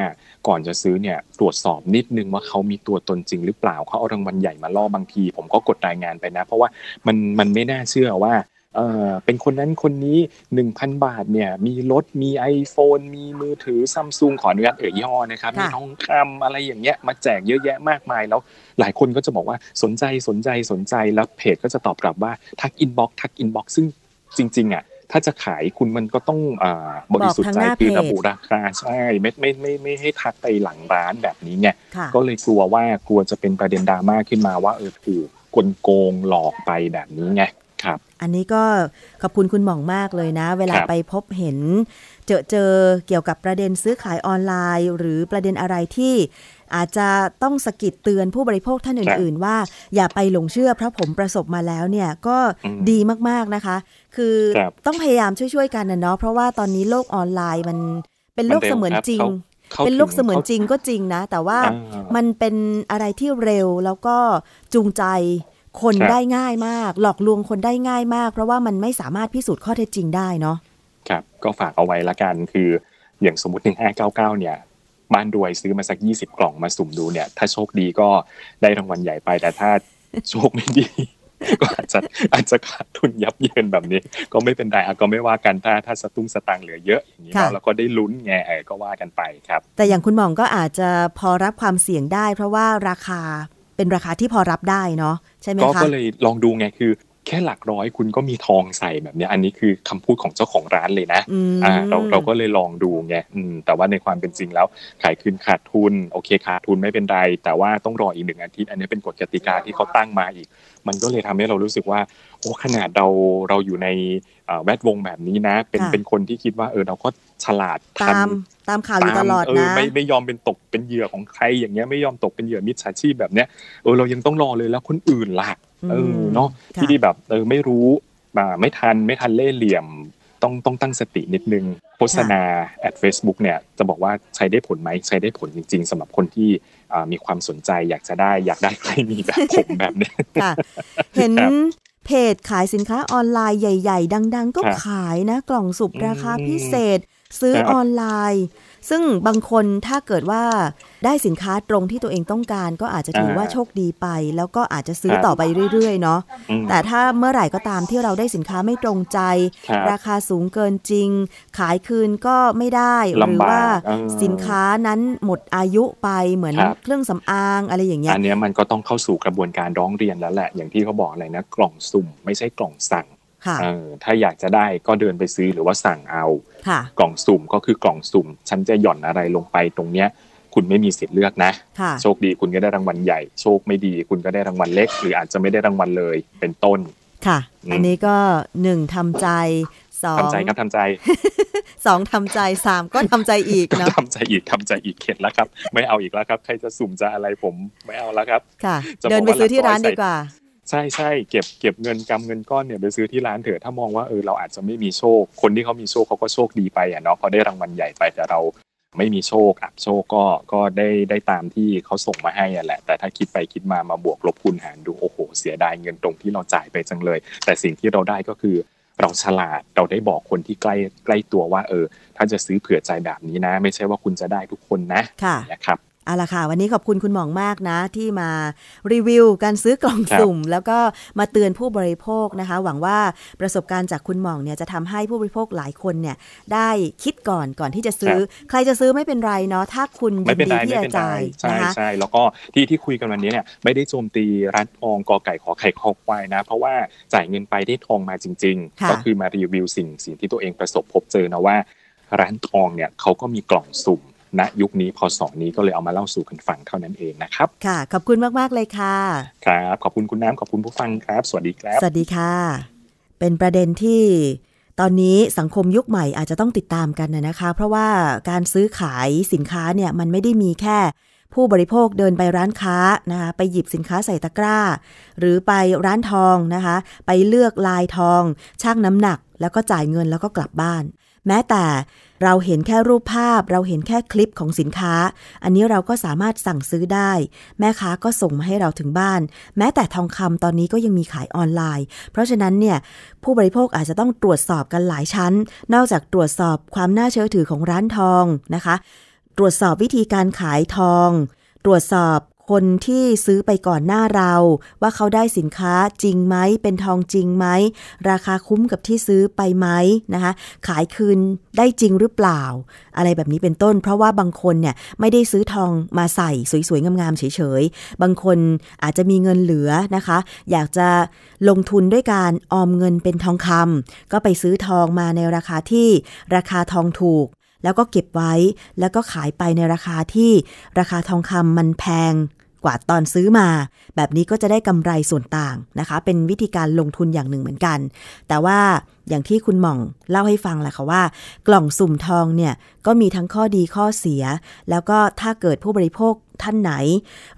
ก่อนจะซื้อเนี่ย ตรวจสอบนิดนึงว่าเขามีตัวตนจริงหรือเปล่า เขาเอารางวัลใหญ่มาล่อบางที ผมก็กดรายงานไปนะ เพราะว่ามันมันไม่น่าเชื่อว่าเป็นคนนั้นคนนี้ 1,000 บาทเนี่ยมีรถมี iPhone มีมือถือซัมซุงขออนุญาตเอ่ยย่้อนะครับมีทองคำอะไรอย่างเงี้ยมาแจกเยอะแยะมากมายแล้ว หลายคนก็จะบอกว่าสนใจสนใจสนใจแล้วเพจก็จะตอบกลับว่าทักอินบ็อกทักอินบ็อกซึ่งจริงๆอ่ะถ้าจะขายคุณมันก็ต้องอบริสุทธิ์ใจคือระบุราคาใช่ไม่ไม่ไม่ไม่ให้ทักไปหลังร้านแบบนี้ไงก็เลยกลัวว่ากลัวจะเป็นประเด็นดราม่าขึ้นมาว่า เออถูกกลโกงหลอกไปแบบนี้ไงอันนี้ก็ ขอบคุณคุณหม่องมากเลยนะ เวลาไปพบเห็น เจอเจอเกี่ยวกับประเด็นซื้อขายออนไลน์ หรือประเด็นอะไรที่อาจจะต้องสกิดเตือนผู้บริโภคท่านอื่น ๆ ว่า อย่าไปหลงเชื่อเพราะผมประสบมาแล้วเนี่ยก็ดีมากๆนะคะ คือต้องพยายามช่วยๆกันนะเนาะเพราะว่าตอนนี้โลกออนไลน์มันเป็นโลกเสมือนจริง เป็นโลกเสมือนจริงก็จริงนะ แต่ว่ามันเป็นอะไรที่เร็วแล้วก็จูงใจคนได้ง่ายมากหลอกลวงคนได้ง่ายมาก เพราะว่ามันไม่สามารถพิสูจน์ข้อเท็จจริงได้เนาะครับ ก็ฝากเอาไว้ละกันคืออย่างสมมติหนึ่งห้าเก้าเก้าเนี่ย บ้านรวยซื้อมาสักยี่สิบกล่องมาสุ่มดูเนี่ย ถ้าโชคดีก็ได้รางวัลใหญ่ไป แต่ถ้าโชคไม่ดีก็อาจจะอาจจะขาดทุนยับเยินแบบนี้ ก็ไม่เป็นไรก็ไม่ว่ากันถ้าถ้าสตุ้งสตังเหลือเยอะอย่างนี้แล้วก็ได้ลุ้นไงก็ว่ากันไปครับ แต่อย่างคุณหมองก็อาจจะพอรับความเสี่ยงได้ เพราะว่าราคาเป็นราคาที่พอรับได้เนาะใช่ไหมคะก็เลยลองดูไงคือ แค่หลักร้อยคุณก็มีทองใส่แบบนี้อันนี้คือคำพูดของเจ้าของร้านเลยนะอ่าเราเราก็เลยลองดูไงแต่ว่าในความเป็นจริงแล้วขายคืนขาดทุน โอเคขาดทุนไม่เป็นไร แต่ว่าต้องรออีกหนึ่งอาทิตย์อันนี้เป็นกฎกติกาที่เขาตั้งมาอีก มันก็เลยทำให้เรารู้สึกว่าโอ้ขนาดเราเราอยู่ในแวดวงแบบนี้นะ เป็นเป็นคนที่คิดว่าเออเราก็ฉลาดทันตามข่าวอยู่ตลอดนะไม่ไม่ยอมเป็นตกเป็นเหยื่อของใครอย่างเงี้ยไม่ยอมตกเป็นเหยื่อมิจฉาชีพแบบเนี้ยเออเรายังต้องรอเลยแล้วคนอื่นล่ะเออเนาะที่ดีแบบเออไม่รู้มาไม่ทันไม่ทันเล่เหลี่ยมต้องต้องตั้งสตินิดนึงโฆษณาแอดเฟซบุ๊กเนี่ยจะบอกว่าใช้ได้ผลไหมใช้ได้ผลจริง ๆสำหรับคนที่มีความสนใจอยากจะได้อยากได้ใครมีแบบผมแบบเนี้ยเห็นเพจขายสินค้าออนไลน์ใหญ่ ๆดังๆก็ขายนะ กล่องสุบราคาพิเศษซื้อออนไลน์ ซึ่งบางคนถ้าเกิดว่าได้สินค้าตรงที่ตัวเองต้องการ ก็อาจจะถือว่าโชคดีไป แล้วก็อาจจะซื้อต่อไปเรื่อย ๆเนาะแต่ถ้าเมื่อไหร่ก็ตามที่เราได้สินค้าไม่ตรงใจ ราคาสูงเกินจริง ขายคืนก็ไม่ได้ หรือว่าสินค้านั้นหมดอายุไปเหมือนเครื่องสำอางอะไรอย่างเงี้ยอันนี้มันก็ต้องเข้าสู่กระบวนการร้องเรียนแล้วแหละ อย่างที่เขาบอกอะไรนะ กล่องสุ่มไม่ใช่กล่องสั่งถ้าอยากจะได้ก็เดินไปซื้อหรือว่าสั่งเอากล่องสุ่มก็คือกล่องสุ่มฉันจะหย่อนอะไรลงไปตรงเนี้ย คุณไม่มีสิทธิ์เลือกนะโชคดีคุณก็ได้รางวัลใหญ่โชคไม่ดีคุณก็ได้รางวัลเล็ก หรืออาจจะไม่ได้รางวัลเลยเป็นต้น ค่ะอันนี้ก็หนึ่งทำใจสองทำใจครับทำใจสองทำใจสามก็ทำใจอีกเนาะทำใจอีกทำใจอีกเข็ดแล้วครับไม่เอาอีกแล้วครับใครจะสุ่มจะอะไรผมไม่เอาแล้วครับ ค่ะ เดินไปซื้อที่ร้านดีกว่าใช่ใช่เก็บเก็บเงินกำเงินก้อนเนี่ยไปซื้อที่ร้านเถอะถ้ามองว่าเออเราอาจจะไม่มีโชคคนที่เขามีโชคเขาก็โชคดีไปอ่ะเนาะเขาได้รางวัลใหญ่ไปแต่เราไม่มีโชคอับโชคก็ก็ได้ได้ตามที่เขาส่งมาให้อ่ะแหละแต่ถ้าคิดไปคิดมามาบวกลบคูณหารดูโอ้โหเสียดายเงินตรงที่เราจ่ายไปจังเลย แต่สิ่งที่เราได้ก็คือเราฉลาดเราได้บอกคนที่ใกล้ใกล้ตัวว่า เออถ้าจะซื้อเผื่อใจแบบนี้นะ ไม่ใช่ว่าคุณจะได้ทุกคนนะนะครับเอาละค่ะวันนี้ขอบคุณคุณหมองมากนะที่มารีวิวการซื้อกล่องสุ่ม แล้วก็มาเตือนผู้บริโภคนะคะ หวังว่าประสบการณ์จากคุณหมองเนี่ยจะทำให้ผู้บริโภคหลายคนเนี่ยได้คิดก่อนก่อนที่จะซื้อ ใครจะซื้อไม่เป็นไรเนาะ ถ้าคุณยินดีที่จะจ่ายนะคะใช่แล้วก็ที่ที่คุยกันวันนี้เนี่ยไม่ได้โจมตีร้านทองกอไก่ขอไข่คอควายนะเพราะว่าจ่ายเงินไปได้ทองมาจริง ๆ ก็คือมารีวิวสิ่งสิ่งที่ตัวเองประสบพบเจอนะว่าร้านทองเนี่ยเขาก็มีกล่องสุ่มณยุคนี้พศนี้ก็เลยเอามาเล่าสู่กันฟังเท่านั้นเองนะครับค่ะ ขอบคุณมาก ๆ เลยค่ะครับขอบคุณคุณน้ำขอบคุณผู้ฟังครับ สวัสดีครับสวัสดีค่ะ เป็นประเด็นที่ตอนนี้สังคมยุคใหม่อาจจะต้องติดตามกันนะคะ เพราะว่าการซื้อขายสินค้าเนี่ยมันไม่ได้มีแค่ผู้บริโภคเดินไปร้านค้านะคะไปหยิบสินค้าใส่ตะกร้า หรือไปร้านทองนะคะ ไปเลือกลายทองช่างน้ำหนัก แล้วก็จ่ายเงินแล้วก็กลับบ้านแม้แต่เราเห็นแค่รูปภาพเราเห็นแค่คลิปของสินค้า อันนี้เราก็สามารถสั่งซื้อได้ แม่ค้าก็ส่ง มาให้เราถึงบ้าน แม้แต่ทองคำตอนนี้ก็ยังมีขายออนไลน์ เพราะฉะนั้นเนี่ยผู้บริโภคอาจจะต้องตรวจสอบกันหลายชั้นนอกจากตรวจสอบความน่าเชื่อถือของร้านทองนะคะ ตรวจสอบวิธีการขายทอง ตรวจสอบคนที่ซื้อไปก่อนหน้าเราว่าเขาได้สินค้าจริงไหมเป็นทองจริงไหม ราคาคุ้มกับที่ซื้อไปไหมนะคะขายคืนได้จริงหรือเปล่า อะไรแบบนี้เป็นต้นเพราะว่าบางคนเนี่ยไม่ได้ซื้อทองมาใส่สวยๆงามๆเฉยๆ บางคนอาจจะมีเงินเหลือนะคะ อยากจะลงทุนด้วยการออมเงินเป็นทองคำ ก็ไปซื้อทองมาในราคาที่ราคาทองถูกแล้วก็เก็บไว้ แล้วก็ขายไปในราคาที่ ราคาทองคำมันแพงกว่าตอนซื้อมา แบบนี้ก็จะได้กำไรส่วนต่างนะคะ เป็นวิธีการลงทุนอย่างหนึ่งเหมือนกัน แต่ว่าอย่างที่คุณหม่องเล่าให้ฟังแหละค่ะว่า กล่องสุ่มทองเนี่ยก็มีทั้งข้อดีข้อเสีย แล้วก็ถ้าเกิดผู้บริโภคท่านไหน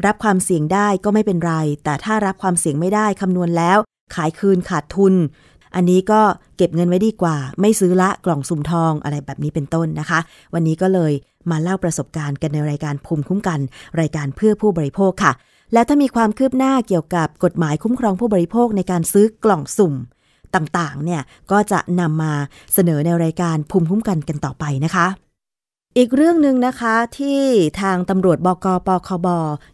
รับความเสี่ยงได้ก็ไม่เป็นไร แต่ถ้ารับความเสี่ยงไม่ได้คำนวณแล้ว ขายคืนขาดทุนอันนี้ก็เก็บเงินไว้ดีกว่า ไม่ซื้อละกล่องสุ่มทองอะไรแบบนี้เป็นต้นนะคะ วันนี้ก็เลยมาเล่าประสบการณ์กันในรายการภูมิคุ้มกันรายการเพื่อผู้บริโภคค่ะ และถ้ามีความคืบหน้าเกี่ยวกับกฎหมายคุ้มครองผู้บริโภคในการซื้อกล่องสุ่ม ต่างๆเนี่ย ก็จะนำมาเสนอในรายการภูมิคุ้มกันกันต่อไปนะคะอีกเรื่องหนึ่งนะคะที่ทางตำรวจบกปคบ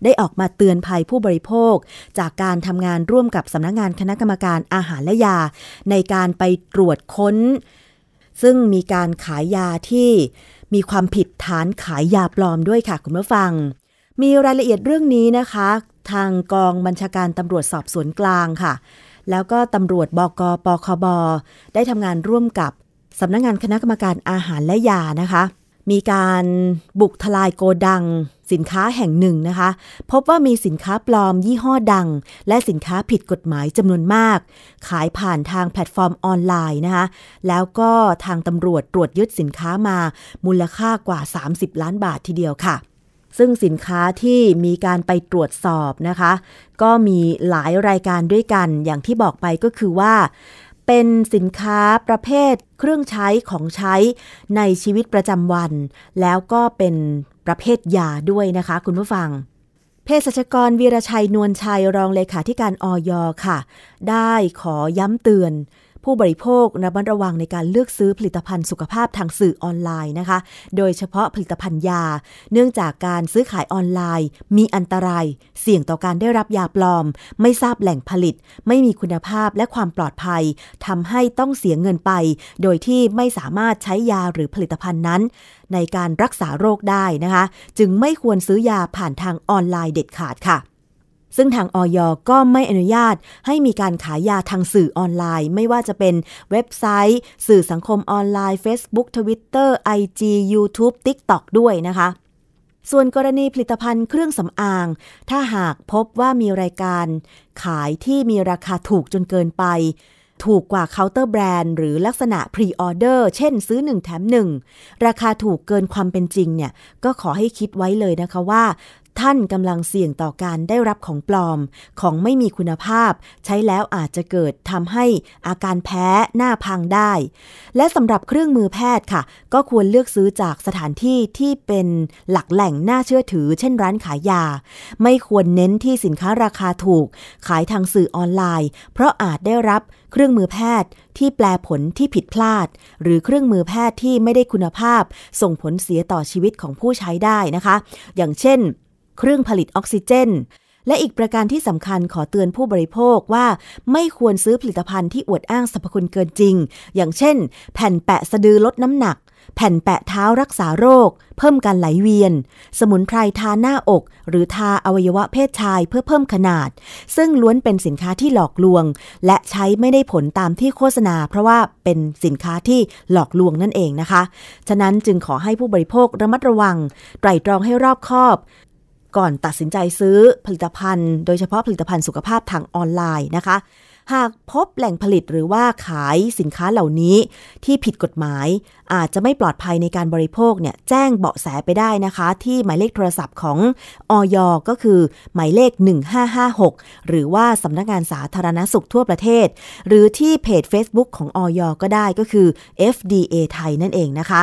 ได้ออกมาเตือนภัยผู้บริโภค จากการทำงานร่วมกับสำนักงงานคณะกรรมการอาหารและยา ในการไปตรวจค้น ซึ่งมีการขายยาที่มีความผิดฐานขายยาปลอมด้วยค่ะคุณผู้ฟัง มีรายละเอียดเรื่องนี้นะคะ ทางกองบัญชาการตำรวจสอบสวนกลางค่ะ แล้วก็ตำรวจบกปคบได้ทำงานร่วมกับสำนักงงานคณะกรรมการอาหารและยานะคะมีการบุกทลายโกดังสินค้าแห่งหนึ่งนะคะ พบว่ามีสินค้าปลอมยี่ห้อดัง และสินค้าผิดกฎหมายจำนวนมาก ขายผ่านทางแพลตฟอร์มออนไลน์นะคะ แล้วก็ทางตำรวจตรวจยึดสินค้ามามูลค่ากว่า 30 ล้านบาททีเดียวค่ะ ซึ่งสินค้าที่มีการไปตรวจสอบนะคะ ก็มีหลายรายการด้วยกันอย่างที่บอกไปก็คือว่าเป็นสินค้าประเภทเครื่องใช้ของใช้ในชีวิตประจำวัน แล้วก็เป็นประเภทยาด้วยนะคะ คุณผู้ฟังเภสัชกรวีรชัยนวลชัย รองเลขาธิการออยค่ะ ได้ขอย้ำเตือนผู้บริโภคระมัดระวังในการเลือกซื้อผลิตภัณฑ์สุขภาพทางสื่อออนไลน์นะคะ โดยเฉพาะผลิตภัณฑ์ยา เนื่องจากการซื้อขายออนไลน์ มีอันตราย เสี่ยงต่อการได้รับยาปลอม ไม่ทราบแหล่งผลิต ไม่มีคุณภาพและความปลอดภัย ทำให้ต้องเสียเงินไป โดยที่ไม่สามารถใช้ยาหรือผลิตภัณฑ์นั้น ในการรักษาโรคได้นะคะ จึงไม่ควรซื้อยาผ่านทางออนไลน์เด็ดขาดค่ะซึ่งทางออยก็ไม่อนุญาตให้มีการขายยาทางสื่อออนไลน์ ไม่ว่าจะเป็นเว็บไซต์ สื่อสังคมออนไลน์ Facebook Twitter IG YouTube TikTok ด้วยนะคะ ส่วนกรณีผลิตภัณฑ์เครื่องสำอาง ถ้าหากพบว่ามีรายการขายที่มีราคาถูกจนเกินไป ถูกกว่าเคาน์เตอร์แบรนด์หรือลักษณะพรีออเดอร์ เช่นซื้อ1แถม1ราคาถูกเกินความเป็นจริงเนี่ยก็ขอให้คิดไว้เลยนะคะว่าท่านกำลังเสี่ยงต่อการได้รับของปลอม ของไม่มีคุณภาพ ใช้แล้วอาจจะเกิดทำให้อาการแพ้หน้าพังได้ และสำหรับเครื่องมือแพทย์ค่ะ ก็ควรเลือกซื้อจากสถานที่ที่เป็นหลักแหล่งน่าเชื่อถือ เช่นร้านขายยา ไม่ควรเน้นที่สินค้าราคาถูก ขายทางสื่อออนไลน์ เพราะอาจได้รับเครื่องมือแพทย์ที่แปลผลที่ผิดพลาด หรือเครื่องมือแพทย์ที่ไม่ได้คุณภาพส่งผลเสียต่อชีวิตของผู้ใช้ได้นะคะ อย่างเช่นเครื่องผลิตออกซิเจน และอีกประการที่สำคัญขอเตือนผู้บริโภคว่าไม่ควรซื้อผลิตภัณฑ์ที่อวดอ้างสรรพคุณเกินจริง อย่างเช่นแผ่นแปะสะดือลดน้ำหนัก แผ่นแปะเท้ารักษาโรค เพิ่มการไหลเวียน สมุนไพรทาหน้าอก หรือทาอวัยวะเพศชายเพื่อเพิ่มขนาด ซึ่งล้วนเป็นสินค้าที่หลอกลวง และใช้ไม่ได้ผลตามที่โฆษณา เพราะว่าเป็นสินค้าที่หลอกลวงนั่นเองนะคะ ฉะนั้นจึงขอให้ผู้บริโภคระมัดระวัง ไตร่ตรองให้รอบคอบก่อนตัดสินใจซื้อผลิตภัณฑ์ โดยเฉพาะผลิตภัณฑ์สุขภาพทางออนไลน์นะคะ หากพบแหล่งผลิตหรือว่าขายสินค้าเหล่านี้ ที่ผิดกฎหมายอาจจะไม่ปลอดภัยในการบริโภคเนี่ยแจ้งเบาะแสไปได้นะคะ ที่หมายเลขโทรศัพท์ของ อยก็คือหมายเลข 1556 หรือว่าสำนักงานสาธารณสุขทั่วประเทศ หรือที่เพจ Facebook ของอยก็ได้ก็คือ FDA ไทยนั่นเองนะคะ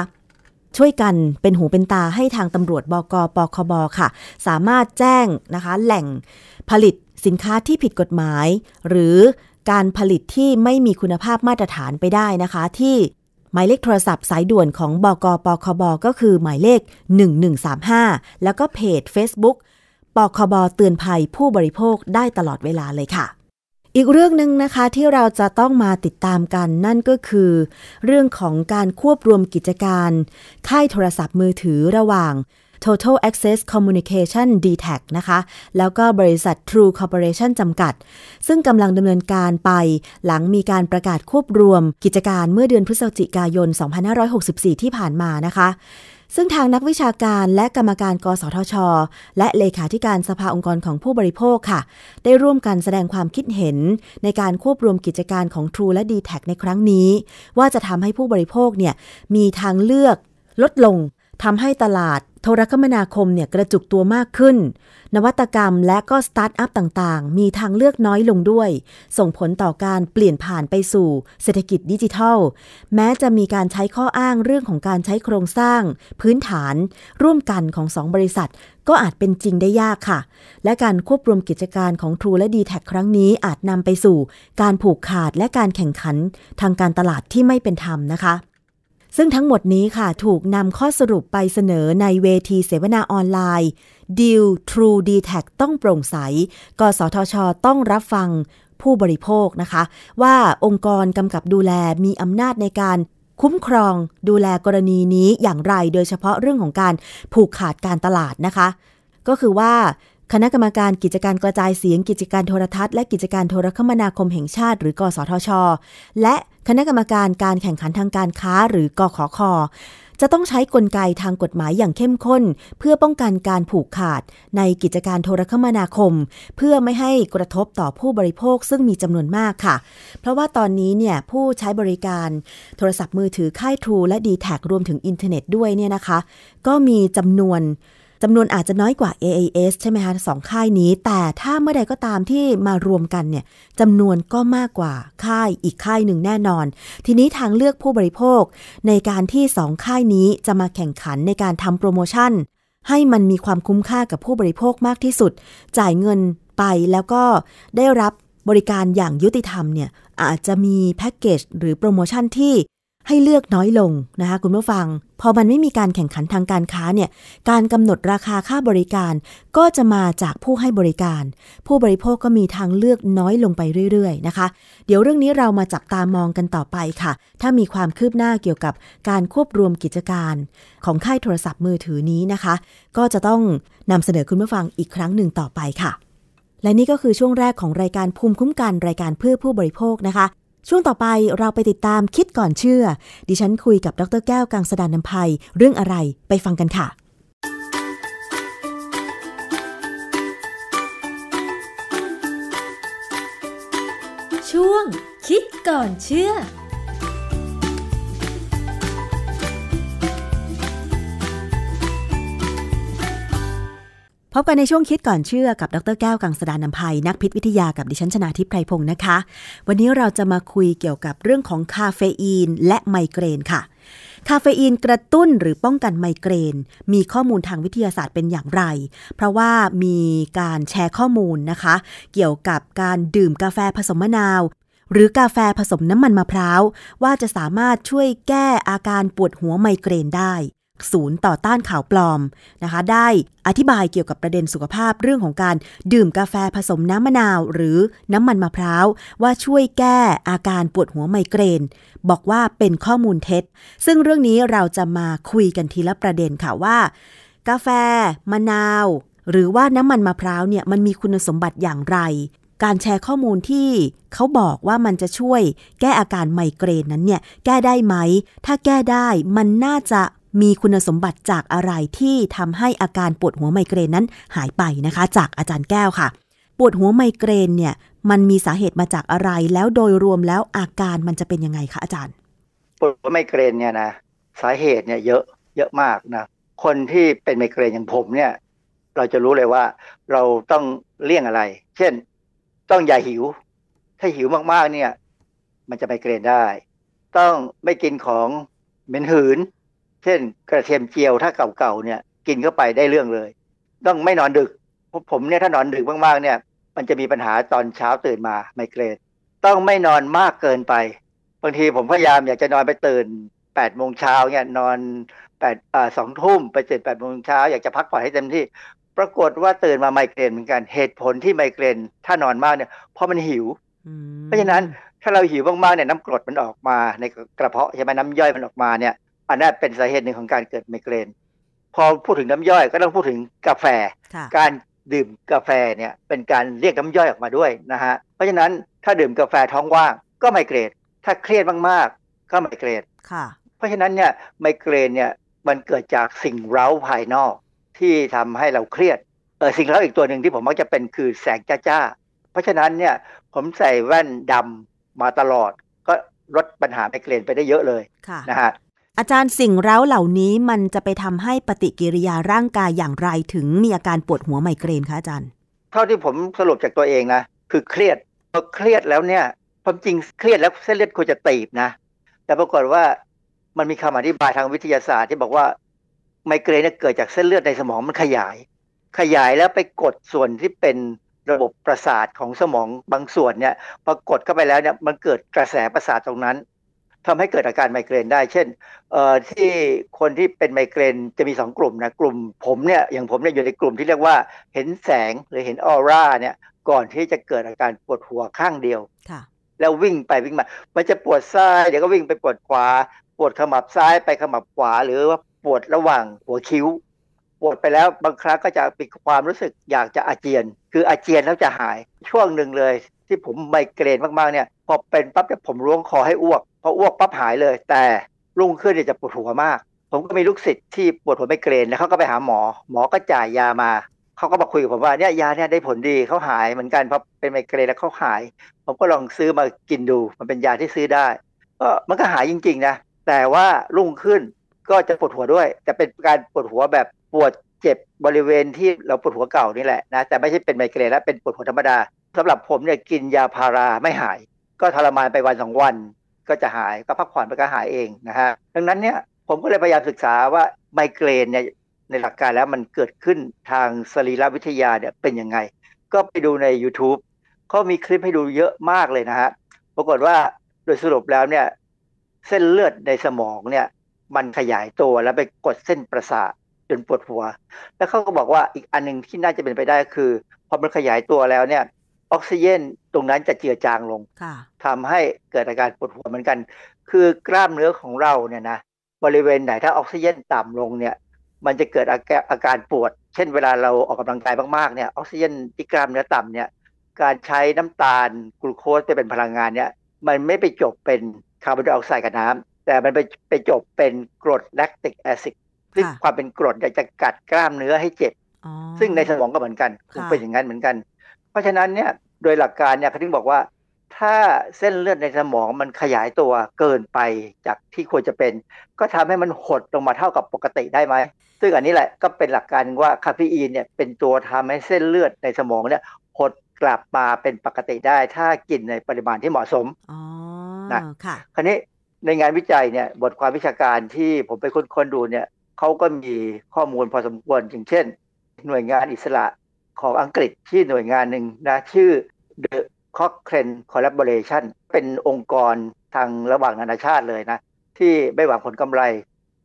ช่วยกันเป็นหูเป็นตาให้ทางตำรวจบกปคบค่ะ สามารถแจ้งนะคะ แหล่งผลิตสินค้าที่ผิดกฎหมาย หรือการผลิตที่ไม่มีคุณภาพมาตรฐานไปได้นะคะ ที่หมายเลขโทรศัพท์สายด่วนของบกปคบก็คือหมายเลข1135 แล้วก็เพจ Facebook ปคบเตือนภัยผู้บริโภคได้ตลอดเวลาเลยค่ะอีกเรื่องหนึ่งนะคะ ที่เราจะต้องมาติดตามกันนั่นก็คือ เรื่องของการควบรวมกิจการค่ายโทรศัพท์มือถือระหว่าง Total Access Communication d t a c นะคะ แล้วก็บริษัท True Corporation จำกัด ซึ่งกำลังดำเนินการไปหลังมีการประกาศควบรวมกิจการเมื่อเดือนพฤศจิกายน 2564 ที่ผ่านมานะคะซึ่งทางนักวิชาการและกรรมการกสทช และเลขาธิการสภาองค์กรของผู้บริโภคค่ะ ได้ร่วมกันแสดงความคิดเห็นในการควบรวมกิจการของ True และ d t แทในครั้งนี้ ว่าจะทำให้ผู้บริโภคเนี่ย มีทางเลือก ลดลงทำให้ตลาดโทรคมนาคมเนี่ยกระจุกตัวมากขึ้น นวัตกรรมและก็สตาร์ทอัพต่างๆ มีทางเลือกน้อยลงด้วย ส่งผลต่อการเปลี่ยนผ่านไปสู่เศรษฐกิจดิจิทัล แม้จะมีการใช้ข้ออ้างเรื่องของการใช้โครงสร้าง พื้นฐานร่วมกันของ 2 บริษัท ก็อาจเป็นจริงได้ยากค่ะ และการควบรวมกิจการของ True และ d t แทครั้งนี้อาจนำไปสู่ การผูกขาดและการแข่งขันทางการตลาดที่ไม่เป็นธรรมนะคะซึ่งทั้งหมดนี้ค่ะถูกนำข้อสรุปไปเสนอในเวทีเสวนาออนไลน์ Deal True d t a c ต้องโปร่งใส กสทช ต้องรับฟังผู้บริโภคนะคะ ว่าองค์กรกำกับดูแลมีอำนาจในการคุ้มครองดูแลกรณีนี้อย่างไร โดยเฉพาะเรื่องของการผูกขาดการตลาดนะคะ ก็คือว่าคณะกรรมการกิจการกระจายเสียงกิจการโทรทัศน์และกิจการโทรคมนาคมแห่งชาติ หรือกสทช และคณะกรรมการการแข่งขันทางการค้าหรือกขคจะต้องใช้กลไกทางกฎหมายอย่างเข้มข้น เพื่อป้องกันการผูกขาดในกิจการโทรคมนาคม เพื่อไม่ให้กระทบต่อผู้บริโภคซึ่งมีจำนวนมากค่ะ เพราะว่าตอนนี้เนี่ยผู้ใช้บริการโทรศัพท์มือถือค่ายทรูและดีแทรวมถึงอินเทอร์เน็ตด้วยเนี่ยนะคะ ก็มีจำนวนจำนวนอาจจะน้อยกว่า a a s ใช่ไหมคะสองค่ายนี้ แต่ถ้าเมื่อใดก็ตามที่มารวมกันเนี่ยจำนวนก็มากกว่าค่ายอีกค่ายหนึ่งแน่นอน ทีนี้ทางเลือกผู้บริโภค ในการที่สองค่ายนี้จะมาแข่งขันในการทำโปรโมชั่น ให้มันมีความคุ้มค่ากับผู้บริโภคมากที่สุด จ่ายเงินไปแล้วก็ได้รับบริการอย่างยุติธรรมเนี่ยอาจจะมีแพ็กเกจหรือโปรโมชั่นที่ให้เลือกน้อยลงนะคะ คุณผู้ฟัง พอมันไม่มีการแข่งขันทางการค้าเนี่ยการกำหนดราคาค่าบริการ ก็จะมาจากผู้ให้บริการ ผู้บริโภคก็มีทางเลือกน้อยลงไปเรื่อยๆนะคะ เดี๋ยวเรื่องนี้เรามาจับตามองกันต่อไปค่ะ ถ้ามีความคืบหน้าเกี่ยวกับการควบรวมกิจการ ของค่ายโทรศัพท์มือถือนี้นะคะ ก็จะต้องนำเสนอคุณผู้ฟังอีกครั้งหนึ่งต่อไปค่ะ และนี่ก็คือช่วงแรกของรายการภูมิคุ้มกันรายการเพื่อผู้บริโภคนะคะช่วงต่อไปเราไปติดตามคิดก่อนเชื่อ ดิฉันคุยกับดรแก้วกังสดานนภัยเรื่องอะไรไปฟังกันค่ะ ช่วงคิดก่อนเชื่อพบกันในช่วงคิดก่อนเชื่อกับดรแก้วกังสดานนภัยนักพิษวิทยากับดิฉันชนาทิพย์ไพรพงศ์นะคะ วันนี้เราจะมาคุยเกี่ยวกับเรื่องของคาเฟอีนและไมเกรนค่ะ คาเฟอีนกระตุ้นหรือป้องกันไมเกรน มีข้อมูลทางวิทยาศาสตร์เป็นอย่างไร เพราะว่ามีการแชร์ข้อมูลนะคะ เกี่ยวกับการดื่มกาแฟผสมมะนาว หรือกาแฟผสมน้ำมันมะพร้าวว่าจะสามารถช่วยแก้อาการปวดหัวไมเกรนได้ศูนย์ต่อต้านข่าวปลอมนะคะได้อธิบายเกี่ยวกับประเด็นสุขภาพเรื่องของการดื่มกาแฟผสมน้ำมะนาวหรือน้ำมันมะพร้าวว่าช่วยแก้อาการปวดหัวไมเกรนบอกว่าเป็นข้อมูลเท็จ ซึ่งเรื่องนี้เราจะมาคุยกันทีละประเด็นค่ะว่า กาแฟ มะนาว หรือว่าน้ำมันมะพร้าวเนี่ยมันมีคุณสมบัติอย่างไร การแชร์ข้อมูลที่เขาบอกว่ามันจะช่วยแก้อาการไมเกรนนั้นเนี่ยแก้ได้ไหมถ้าแก้ได้มันน่าจะมีคุณสมบัติจากอะไรที่ทำให้อาการปวดหัวไมเกรนนั้นหายไปนะคะจากอาจารย์แก้วค่ะปวดหัวไมเกรนเนี่ย มันมีสาเหตุมาจากอะไร แล้วโดยรวมแล้วอาการมันจะเป็นยังไงคะอาจารย์ปวดหัวไมเกรนเนี่ยนะสาเหตุเนี่ยเยอะเยอะมากนะคนที่เป็นไมเกรนอย่างผมเนี่ย เราจะรู้เลยว่าเราต้องเลี่ยงอะไร เช่นต้องอย่าหิวถ้าหิวมากๆเนี่ย มันจะไมเกรนได้ ต้องไม่กินของเหม็นหืนเช่นกระเทียมเจียวถ้าเก่าๆเนี่ยกินเข้าไปได้เรื่องเลย ต้องไม่นอนดึกผมเนี่ยถ้านอนดึกมากๆเนี่ยมันจะมีปัญหาตอนเช้าตื่นมาไมเกรนต้องไม่นอนมากเกินไป บางทีผมพยายามอยากจะนอนไปตื่นแปดโมงเช้าเนี่ยนอนแปดสองทุ่มไปตื่นแปดโมงเช้าอยากจะพักผ่อนให้เต็มที่ ปรากฏว่าตื่นมาไมเกรนเหมือนกันเหตุผลที่ไมเกรนถ้านอนมากเนี่ยเพราะมันหิวเพราะฉะนั้นถ้าเราหิวมากๆเนี่ยน้ำกรดมันออกมา ในกระเพาะใช่ไหมน้ำย่อยมันออกมาเนี่ยอันนั้นเป็นสาเหตุหนึ่งของการเกิดไมเกรน พอพูดถึงน้ำย่อยก็ต้องพูดถึงกาแฟ การดื่มกาแฟเนี่ยเป็นการเรียกน้ำย่อยออกมาด้วยนะฮะ เพราะฉะนั้นถ้าดื่มกาแฟท้องว่างก็ไมเกรน ถ้าเครียดมากๆก็ไมเกรนเพราะฉะนั้นเนี่ยไมเกรนเนี่ยมันเกิดจากสิ่งเร้าภายนอก ที่ทำให้เราเครียดเออสิ่งเร้าอีกตัวหนึ่งที่ผมมักจะเป็นคือแสงจ้าๆเพราะฉะนั้นเนี่ยผมใส่แว่นดำมาตลอด ก็ลดปัญหาไมเกรนไปได้เยอะเลยะนะฮะอาจารย์สิ่งเร้าเหล่านี้มันจะไปทำให้ปฏิกิริยาร่างกายอย่างไรถึงมีอาการปวดหัวไมเกรนคะอาจารย์ เท่าที่ผมสรุปจากตัวเองนะคือเครียดพอเครียดแล้วเนี่ยความจริงเครียดแล้วเส้นเลือดควรจะตีบนะ แต่ปรากฏว่ามันมีคำอธิบายทางวิทยาศาสตร์ ที่บอกว่า ไมเกรนเกิดจากเส้นเลือดในสมองมันขยาย ขยายแล้วไปกดส่วนที่เป็นระบบประสาทของสมองบางส่วนเนี่ยปรากฏเข้าไปแล้วเนี่ยมันเกิดกระแสประสาทตรงนั้นทำให้เกิดอาการไมเกรนได้เช่นที่คนที่เป็นไมเกรนจะมี2กลุ่มนะ กลุ่ม ผมเนี่ยอย่างผมเนี่ยอยู่ในกลุ่มที่เรียกว่าเห็นแสงหรือเห็นออร่าเนี่ยก่อนที่จะเกิดอาการปวดหัวข้างเดียวแล้ววิ่งไปวิ่งมามันจะปวดซ้ายเดี๋ยวก็วิ่งไปปวดขวา ปวดขมับซ้ายไปขมับขวา หรือว่าปวดระหว่างหัวคิ้ว ปวดไปแล้วบางครั้งก็จะมีความรู้สึกอยากจะอาเจียน คืออาเจียนแล้วจะหายช่วงหนึ่งเลยที่ผมไมเกรนมากๆเนี่ย พอเป็นปั๊บจะผมร้วงคอให้อ้วกพออ้วกปั๊บหายเลย แต่รุ่งขึ้นเนี่ยจะปวดหัวมาก ผมก็มีลูกศิษย์ที่ปวดหัวไมเกรนแล้วเขาก็ไปหาหมอหมอก็จ่ายยามาเขาก็มาคุยกับผมว่าเนี่ยยาเนี่ยได้ผลดีเขาหายเหมือนกันเพราะเป็นไมเกรนแล้วเขาหาย ผมก็ลองซื้อมากินดู มันเป็นยาที่ซื้อได้ก็มันก็หายจริงๆนะแต่ว่ารุ่งขึ้นก็จะปวดหัวด้วยแต่เป็นการปวดหัวแบบปวดเจ็บบริเวณที่เราปวดหัวเก่านี่แหละนะแต่ไม่ใช่เป็นไมเกรนแล้วเป็นปวดหัวธรรมดาสำหรับผมเนี่ยกินยาพาราไม่หาย ก็ทรมานไปวันสองวัน ก็จะหายก็พักผ่อนไปก็หายเองนะฮะดังนั้นเนี่ยผมก็เลยพยายามศึกษาว่าไมเกรนเนี่ยในหลักการแล้วมันเกิดขึ้นทางสรีรวิทยาเนี่ยเป็นยังไง ก็ไปดูใน YouTube เขามีคลิปให้ดูเยอะมากเลยนะฮะปรากฏว่าโดยสรุปแล้วเนี่ย เส้นเลือดในสมองเนี่ยมันขยายตัวแล้วไปกดเส้นประสาทจนปวดหัว แล้วเขาก็บอกว่าอีกอันนึงที่น่าจะเป็นไปได้คือพอมันขยายตัวแล้วเนี่ยออกซิเจนตรงนั้นจะเจือจางลงทำให้เกิดอาการปวดหัวเหมือนกัน คือกล้ามเนื้อของเราเนี่ยนะบริเวณไหนถ้าออกซิเจนต่ำลงเนี่ยมันจะเกิดอาการปวด เช่นเวลาเราออกกำลังกายมากๆเนี่ยออกซิเจนที่กล้ามเนื้อต่ำเนี่ยการใช้น้ำตาล กลูโคสไปเป็นพลังงานเนี่ยมันไม่ไปจบเป็นคาร์บอนไดออกไซด์กับน้ำ แต่มันไปไปจบเป็นกรดแลคติกแอซิดซึ่งความเป็นกรดจะกัดกล้ามเนื้อให้เจ็บซึ่งในสมองก็เหมือนกันคอเป็นอย่างนั้นเหมือนกันเพราะฉะนั้นเนี่ยโดยหลักการเนี่ยเขาถึงบอกว่า ถ้าเส้นเลือดในสมองมันขยายตัวเกินไปจากที่ควรจะเป็น ก็ทำให้มันหดลงมาเท่ากับปกติได้ไหมซึ่งอันนี้แหละก็เป็นหลักการว่าคาเฟอีนเนี่ยเป็นตัวทำให้เส้นเลือดในสมองเนี่ย หดกลับมาเป็นปกติได้ ถ้ากินในปริมาณที่เหมาะสมนะค่ะคราวนี้ในงานวิจัยเนี่ยบทความวิชาการที่ผมไปค้นนดูเนี่ยเขาก็มีข้อมูลพอสมควรอย่างเช่น หน่วยงานอิสระของอังกฤษที่หน่วยงานหนึ่งนะ ชื่อ The Cochrane Collaboration เป็นองค์กรทางระหว่างนานาชาติเลยนะ ที่ไม่หวังผลกำไร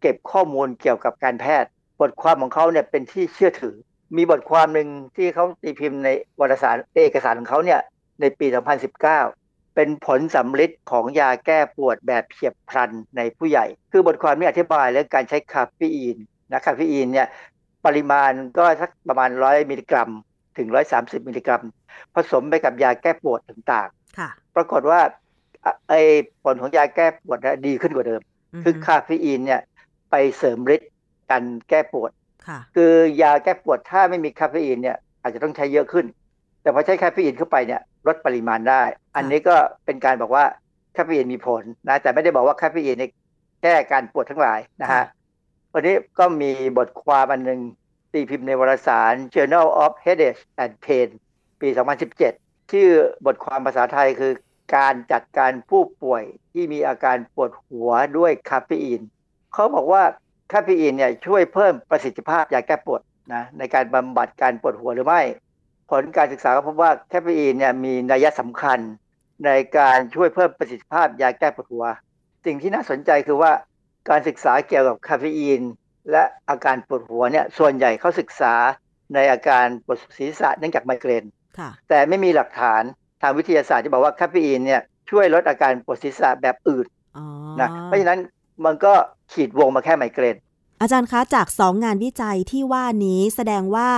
เก็บข้อมูลเกี่ยวกับการแพทย์ บทความของเขาเนี่ยเป็นที่เชื่อถือ มีบทความหนึ่งที่เขาตีพิมพ์ในวารสาร เอกสารของเขาเนี่ยในปี 2019 เป็นผลสำลิดของยาแก้ปวดแบบเฉียบพลันในผู้ใหญ่ คือบทความนี้อธิบายเรื่องการใช้คาเฟอีนนะคาเฟอีนเนี่ยปริมาณก็สักประมาณร้อยมิลลิกรัม ถึงร้อยสามสิบมิลลิกรัม ผสมไปกับยาแก้ปวดต่างๆปรากฏว่าไอ้ผลของยาแก้ปวดดีขึ้นกว่าเดิมคือคาเฟอีนเนี่ยไปเสริมฤทธิ์การแก้ปวดคือยาแก้ปวดถ้าไม่มีคาเฟอีนเนี่ยอาจจะต้องใช้เยอะขึ้นแต่พอใช้คาเฟอีนเข้าไปเนี่ยลดปริมาณได้อันนี้ก็เป็นการบอกว่าคาเฟอีนมีผลนะแต่ไม่ได้บอกว่าคาเฟอีนแก้การปวดทั้งหลายนะฮะวันนี้ก็มีบทความอันหนึ่งตีพิมพ์ในวารสาร Journal of Headache and Pain ปี 2017 ชื่อบทความภาษาไทยคือการจัดการผู้ป่วยที่มีอาการปวดหัวด้วยคาเฟอีน เขาบอกว่าคาเฟอีนเนี่ยช่วยเพิ่มประสิทธิภาพยาแก้ปวดนะในการบำบัดการปวดหัวหรือไม่ ผลการศึกษาก็พบว่าคาเฟอีนเนี่ยมีนัยสำคัญ ในการช่วยเพิ่มประสิทธิภาพยาแก้ปวดหัว สิ่งที่น่าสนใจคือว่าการศึกษาเกี่ยวกับคาเฟอีนและอาการปวดหัวเนี่ยส่วนใหญ่เขาศึกษาในอาการปวดศีรษะเนื่องจากไมเกรนแต่ไม่มีหลักฐานทางวิทยาศาสตร์ที่บอกว่าคาเฟอีนเนี่ยช่วยลดอาการปวดศีรษะแบบอื่นนะ เพราะฉะนั้นมันก็ขีดวงมาแค่ไมเกรน อาจารย์คะจาก 2 งานวิจัยที่ว่านี้แสดงว่า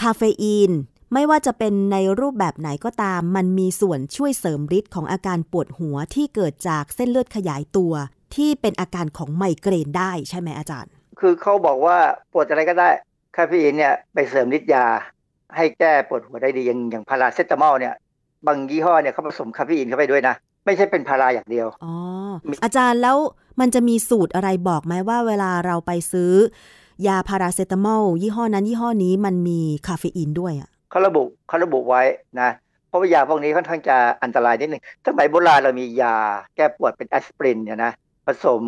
คาเฟอีนไม่ว่าจะเป็นในรูปแบบไหนก็ตาม มันมีส่วนช่วยเสริมฤทธิ์ของอาการปวดหัวที่เกิดจากเส้นเลือดขยายตัวที่เป็นอาการของไมเกรนได้ใช่ไหมอาจารย์ คือเขาบอกว่า ปวดอะไรก็ได้คาเฟอีนเนี่ยไปเสริมฤทธิ์ยา ให้แก้ปวดหัวได้ดี อย่างอย่างพาราเซตามอลเนี่ยบางยี่ห้อเนี่ยเขาผสมคาเฟอีนเข้าไปด้วยนะ ไม่ใช่เป็นพาราอย่างเดียว อ๋อ อาจารย์แล้วมันจะมีสูตรอะไรบอกไหมว่าเวลาเราไปซื้อ ยาพาราเซตามอลยี่ห้อนั้น ยี่ห้อนี้มันมีคาเฟอีนด้วยอ่ะเขาระบุเขาระบุไว้นะเพราะว่ายาพวกนี้ค่อนข้างจะอันตรายนิดหนึ่งสมัยโบราณเรามียาแก้ปวดเป็นแอสไพรินเนี่ยนะผสม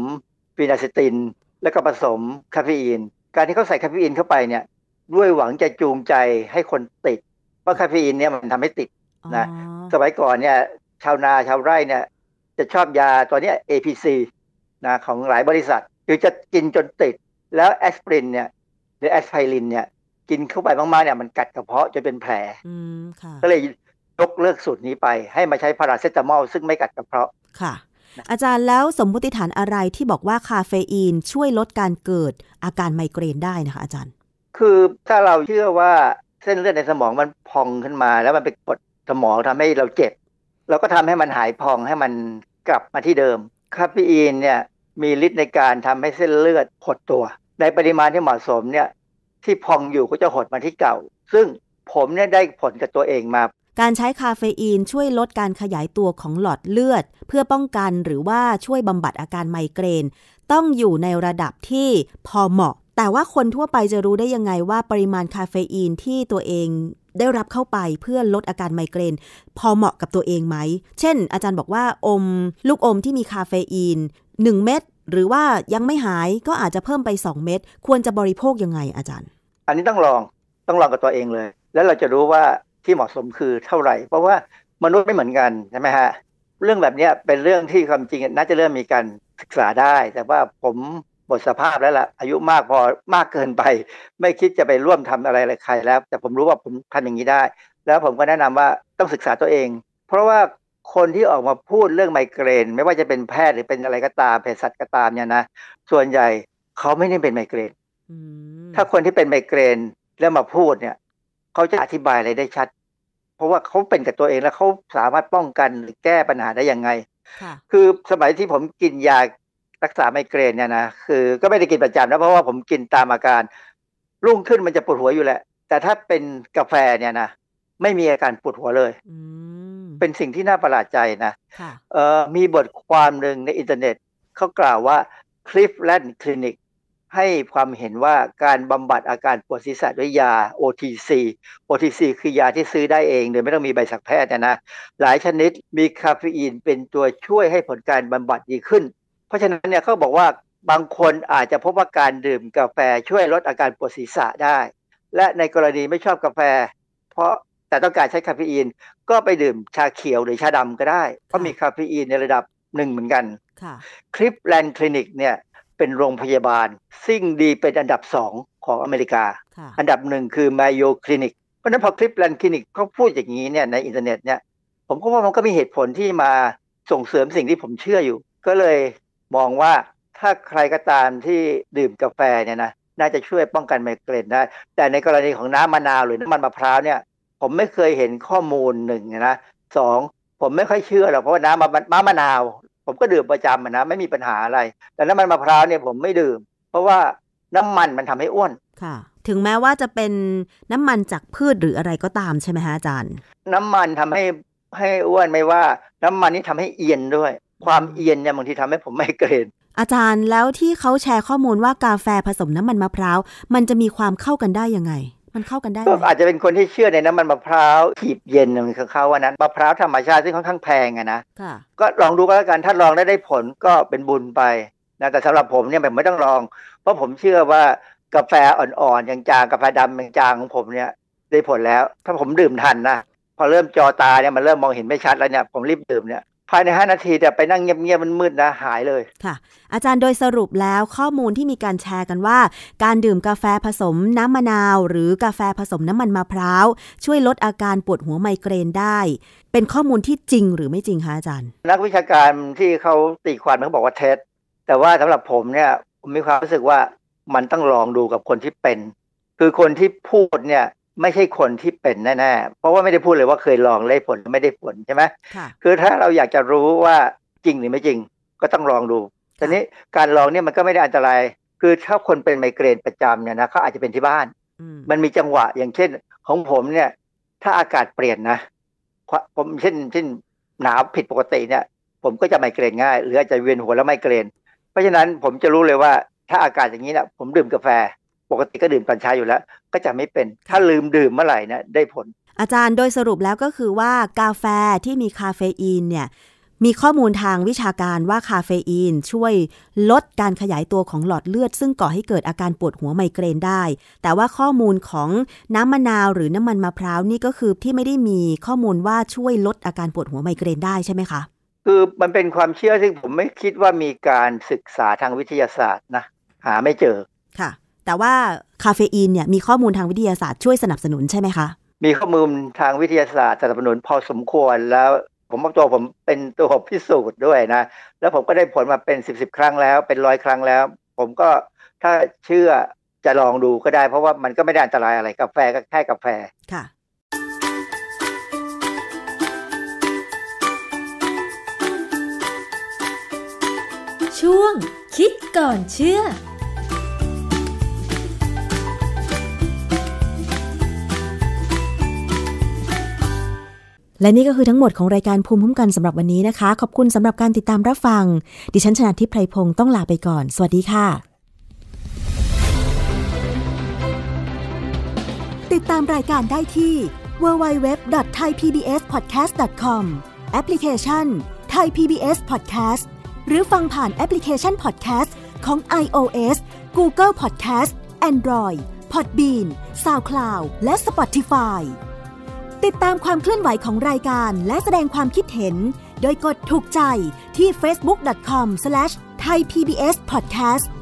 ฟีนาสตินแล้วก็ผสมคาเฟอีน การที่เขาใส่คาเฟอีนเข้าไปเนี่ย ด้วยหวังจะจูงใจให้คนติด เพราะคาเฟอีนเนี่ยมันทำให้ติดนะสมัยก่อนเนี่ย ชาวนาชาวไร่เนี่ย จะชอบยาตัวนี้ APC นะของหลายบริษัทคือจะกินจนติด แล้วแอสไพรินเนี่ยหรือแอสไพริน เนี่ย กินเข้าไปมากๆเนี่ยมันกัดกระเพาะจนเป็นแผลก็เลยยกเลิกสูตรนี้ไป ให้มาใช้พาราเซตามอลซึ่งไม่กัดกระเพาะค่ะอาจารย์แล้วสมมติฐานอะไรที่บอกว่าคาเฟอีนช่วยลดการเกิดอาการไมเกรนได้นะคะอาจารย์ คือถ้าเราเชื่อว่าเส้นเลือดในสมองมันพองขึ้นมาแล้วมันไปกดสมองทำให้เราเจ็บเราก็ทำให้มันหายพองให้มันกลับมาที่เดิม คาเฟอีนเนี่ยมีฤทธิ์ในการทำให้เส้นเลือดหดตัว ในปริมาณที่เหมาะสมเนี่ยที่พองอยู่ก็จะหดมาที่เก่า ซึ่งผมเนี่ยได้ผลกับตัวเองมาการใช้คาเฟอีนช่วยลดการขยายตัวของหลอดเลือด เพื่อป้องกันหรือว่าช่วยบำบัดอาการไมเกรนต้องอยู่ในระดับที่พอเหมาะ แต่ว่าคนทั่วไปจะรู้ได้ยังไงว่า ปริมาณคาเฟอีนที่ตัวเอง ได้รับเข้าไปเพื่อลดอาการไมเกรนพอเหมาะกับตัวเองไหม เช่น อาจารย์บอกว่าอมลูกอมที่มีคาเฟอีน 1 เม็ดหรือว่ายังไม่หายก็อาจจะเพิ่มไป 2 เม็ดควรจะบริโภคยังไงอาจารย์ อันนี้ต้องลองต้องลองกับตัวเองเลยแล้วเราจะรู้ว่าที่เหมาะสมคือเท่าไหร่เพราะว่ามนุษย์ไม่เหมือนกัน ใช่ไหมฮะ เรื่องแบบนี้เป็นเรื่องที่ความจริงน่าจะเริ่มมีการศึกษาได้ แต่ว่าผมหมดสภาพแล้วล่ะอายุมากพอมากเกินไป ไม่คิดจะไปร่วมทำอะไรอะไรใครแล้วแต่ผมรู้ว่าผมทำอย่างนี้ได้ แล้วผมก็แนะนำว่าต้องศึกษาตัวเอง เพราะว่าคนที่ออกมาพูดเรื่องไมเกรน ไม่ว่าจะเป็นแพทย์หรือเป็นอะไรก็ตามเภสัชก็ตามเนี่ยนะส่วนใหญ่เขาไม่ได้เป็นไมเกรนถ้าคนที่เป็นไมเกรนแล้วมาพูดเนี่ยเขาจะอธิบายอะไรได้ชัด เพราะว่าเขาเป็นกับตัวเองแล้วเขาสามารถป้องกันหรือแก้ปัญหาได้ยังไง คือสมัยที่ผมกินยารักษาไมเกรนเนี่ยนะ คือก็ไม่ได้กินประจำนะ เพราะว่าผมกินตามอาการ รุ่งขึ้นมันจะปวดหัวอยู่แหละ แต่ถ้าเป็นกาแฟเนี่ยนะไม่มีอาการปวดหัวเลยเป็นสิ่งที่น่าประหลาดใจนะมีบทความหนึ่งในอินเทอร์เน็ตเขากล่าวว่าคลิฟแลนด์คลินิกให้ความเห็นว่าการบำบัดอาการปวดศีรษะด้วยยา OTC OTC คือยาที่ซื้อได้เองโดยไม่ต้องมีใบสักแพทย์นะหลายชนิดมีคาเฟอีนเป็นตัวช่วยให้ผลการบำบัดดีขึ้น เพราะฉะนั้นเนี่ยเขาบอกว่าบางคนอาจจะพบว่าการดื่มกาแฟช่วยลดอาการปวดศีรษะได้ และในกรณีไม่ชอบกาแฟ เพราะแต่ต้องการใช้คาเฟอีนก็ไปดื่มชาเขียวหรือชาดำก็ได้เพราะมีคาเฟอีนในระดับหนึ่งเหมือนกันคลิปแลนคลินิกเนี่ยเป็นโรงพยาบาลซิ่งดีเป็นอันดับสองของอเมริกา อันดับหนึ่งคือไมโอคลินิกเพราะนั้นพอคลิปแลนด์คลินิกเขาพูดอย่างนี้เนี่ยในอินเทอร์เน็ตเนี่ยผมก็ว่ามันก็มีเหตุผลที่มาส่งเสริมสิ่งที่ผมเชื่ออยู่ ก็เลยมองว่าถ้าใครก็ตามที่ดื่มกาแฟเนี่ยนะ น่าจะช่วยป้องกันไมเกรนได้แต่ในกรณีของน้ำมะนาวหรือน้ำมันมะพร้าวเนี่ย ผมไม่เคยเห็นข้อมูลหนึ่งนะสองผมไม่ค่อยเชื่อหรอกเพราะว่าน้ำมะมะนาวผมก็ดื่มประจำนะไม่มีปัญหาอะไร แต่น้ำมันมะพร้าวเนี่ยผมไม่ดื่มเพราะว่าน้ำมันมันทำให้อ้วน ค่ะ ถึงแม้ว่าจะเป็นน้ำมันจากพืชหรืออะไรก็ตามใช่ไหมฮะอาจารย์ น้ำมันทำให้ให้อ้วนไม่ว่าน้ำมันนี่ทำให้เอียนด้วย ความเอียนเนี่ยบางทีทำให้ผมไม่เกรนอาจารย์แล้วที่เขาแชร์ข้อมูลว่ากาแฟผสมน้ำมันมะพร้าวมันจะมีความเข้ากันได้ยังไงันเข้ากันได้ก็อาจจะเป็นคนที่เชื่อในน้ำมันมะพร้าวขีบเย็นของเขาว่านั้นมะพร้าวธรรมชาติซึ่งค่อนข้างแพงอะนะก็ลองดูก็แล้วกันถ้าลองได้ได้ผลก็เป็นบุญไปนะแต่สำหรับผมเนี่ยแบบไม่ต้องลองเพราะผมเชื่อว่ากาแฟอ่อนๆอย่างจางกาแฟดำอย่างจางของผมเนี่ยได้ผลแล้ว ถ้าผมดื่มทันนะพอเริ่มจอตาเนี่ยมันเริ่มมองเห็นไม่ชัดแล้วเนี่ยผมรีบดื่มเนี่ยภายใน5นาทีแต่ไปนั่งเงียบๆมันมืดนะหายเลย ค่ะ อาจารย์โดยสรุปแล้ว ข้อมูลที่มีการแชร์กันว่าการดื่มกาแฟผสมน้ำมะนาว หรือกาแฟผสมน้ำมันมะพร้าว ช่วยลดอาการปวดหัวไมเกรนได้ เป็นข้อมูลที่จริงหรือไม่จริงคะอาจารย์ นักวิชาการที่เขาตีความเขาบอกว่าเท็จ แต่ว่าสำหรับผมเนี่ยผมมีความรู้สึกว่ามันต้องลองดูกับคนที่เป็น คือคนที่พูดเนี่ยไม่ใช่คนที่เป็นแน่ๆ เพราะว่าไม่ได้พูดเลยว่าเคยลองได้ผลไม่ได้ผลใช่ไหมคคือถ้าเราอยากจะรู้ว่าจริงหรือไม่จริง ก็ต้องลองดูทีนี้การลองเนี่ยมันก็ไม่ได้อันตราย คือถ้าคนเป็นไมเกรนประจำเนี่ยนะเขาอาจจะเป็นที่บ้าน มันมีจังหวะอย่างเช่น ของผมเนี่ย ถ้าอากาศเปลี่ยนนะผมเช่น เช่นหนาวผิดปกติเนี่ยผมก็จะไมเกรนง่าย หรืออาจจะเวียนหัวแล้วไมเกรน เพราะฉะนั้นผมจะรู้เลยว่า ถ้าอากาศอย่างนี้นะผมดื่มกาแฟปกติก็ดื่มตอนเช้าอยู่แล้วก็จะไม่เป็นถ้าลืมดื่มเมื่อไหร่นะได้ผล อาจารย์โดยสรุปแล้วก็คือว่ากาแฟที่มีคาเฟอีนเนี่ยมีข้อมูลทางวิชาการว่าคาเฟอีน ช่วยลดการขยายตัวของหลอดเลือด ซึ่งก่อให้เกิดอาการปวดหัวไมเกรนได้ แต่ว่าข้อมูลของน้ำมะนาวหรือน้ำมันมะพร้าวนี่ก็คือที่ไม่ได้มีข้อมูลว่าช่วยลดอาการปวดหัวไมเกรนได้ใช่ไหมคะคือมันเป็นความเชื่อซึ่งผมไม่คิดว่ามีการศึกษาทางวิทยาศาสตร์นะหาไม่เจอค่ะแต่ว่าคาเฟอีนเนี่ยมีข้อมูลทางวิทยาศาสตร์ช่วยสนับสนุนใช่ไหมคะ มีข้อมูลทางวิทยาศาสตร์สนับสนุนพอสมควรแล้วผมบอกตัวผมเป็นตัวพิสูจน์ด้วยนะ แล้วผมก็ได้ผลมาเป็นสิบสิบครั้งแล้ว เป็นร้อยครั้งแล้ว ผมก็ถ้าเชื่อจะลองดูก็ได้ เพราะว่ามันก็ไม่ได้อันตรายอะไรกาแฟก็แค่กาแฟค่ะ ช่วง คิดก่อนเชื่อและนี่ก็คือทั้งหมดของรายการภูมิคุ้มกันสำหรับวันนี้นะคะ ขอบคุณสำหรับการติดตามรับฟัง ดิฉันชนะทิพไพรพงศ์ต้องลาไปก่อน สวัสดีค่ะ ติดตามรายการได้ที่ www.thaipbspodcast.com แอปพลิเคชัน Thai PBS Podcast หรือฟังผ่านแอปพลิเคชัน Podcast ของ iOS Google Podcast Android Podbean SoundCloud และ Spotify ติดตามความเคลื่อนไหวของรายการและแสดงความคิดเห็นโดยกดถูกใจที่ facebook.com/thaipbspodcast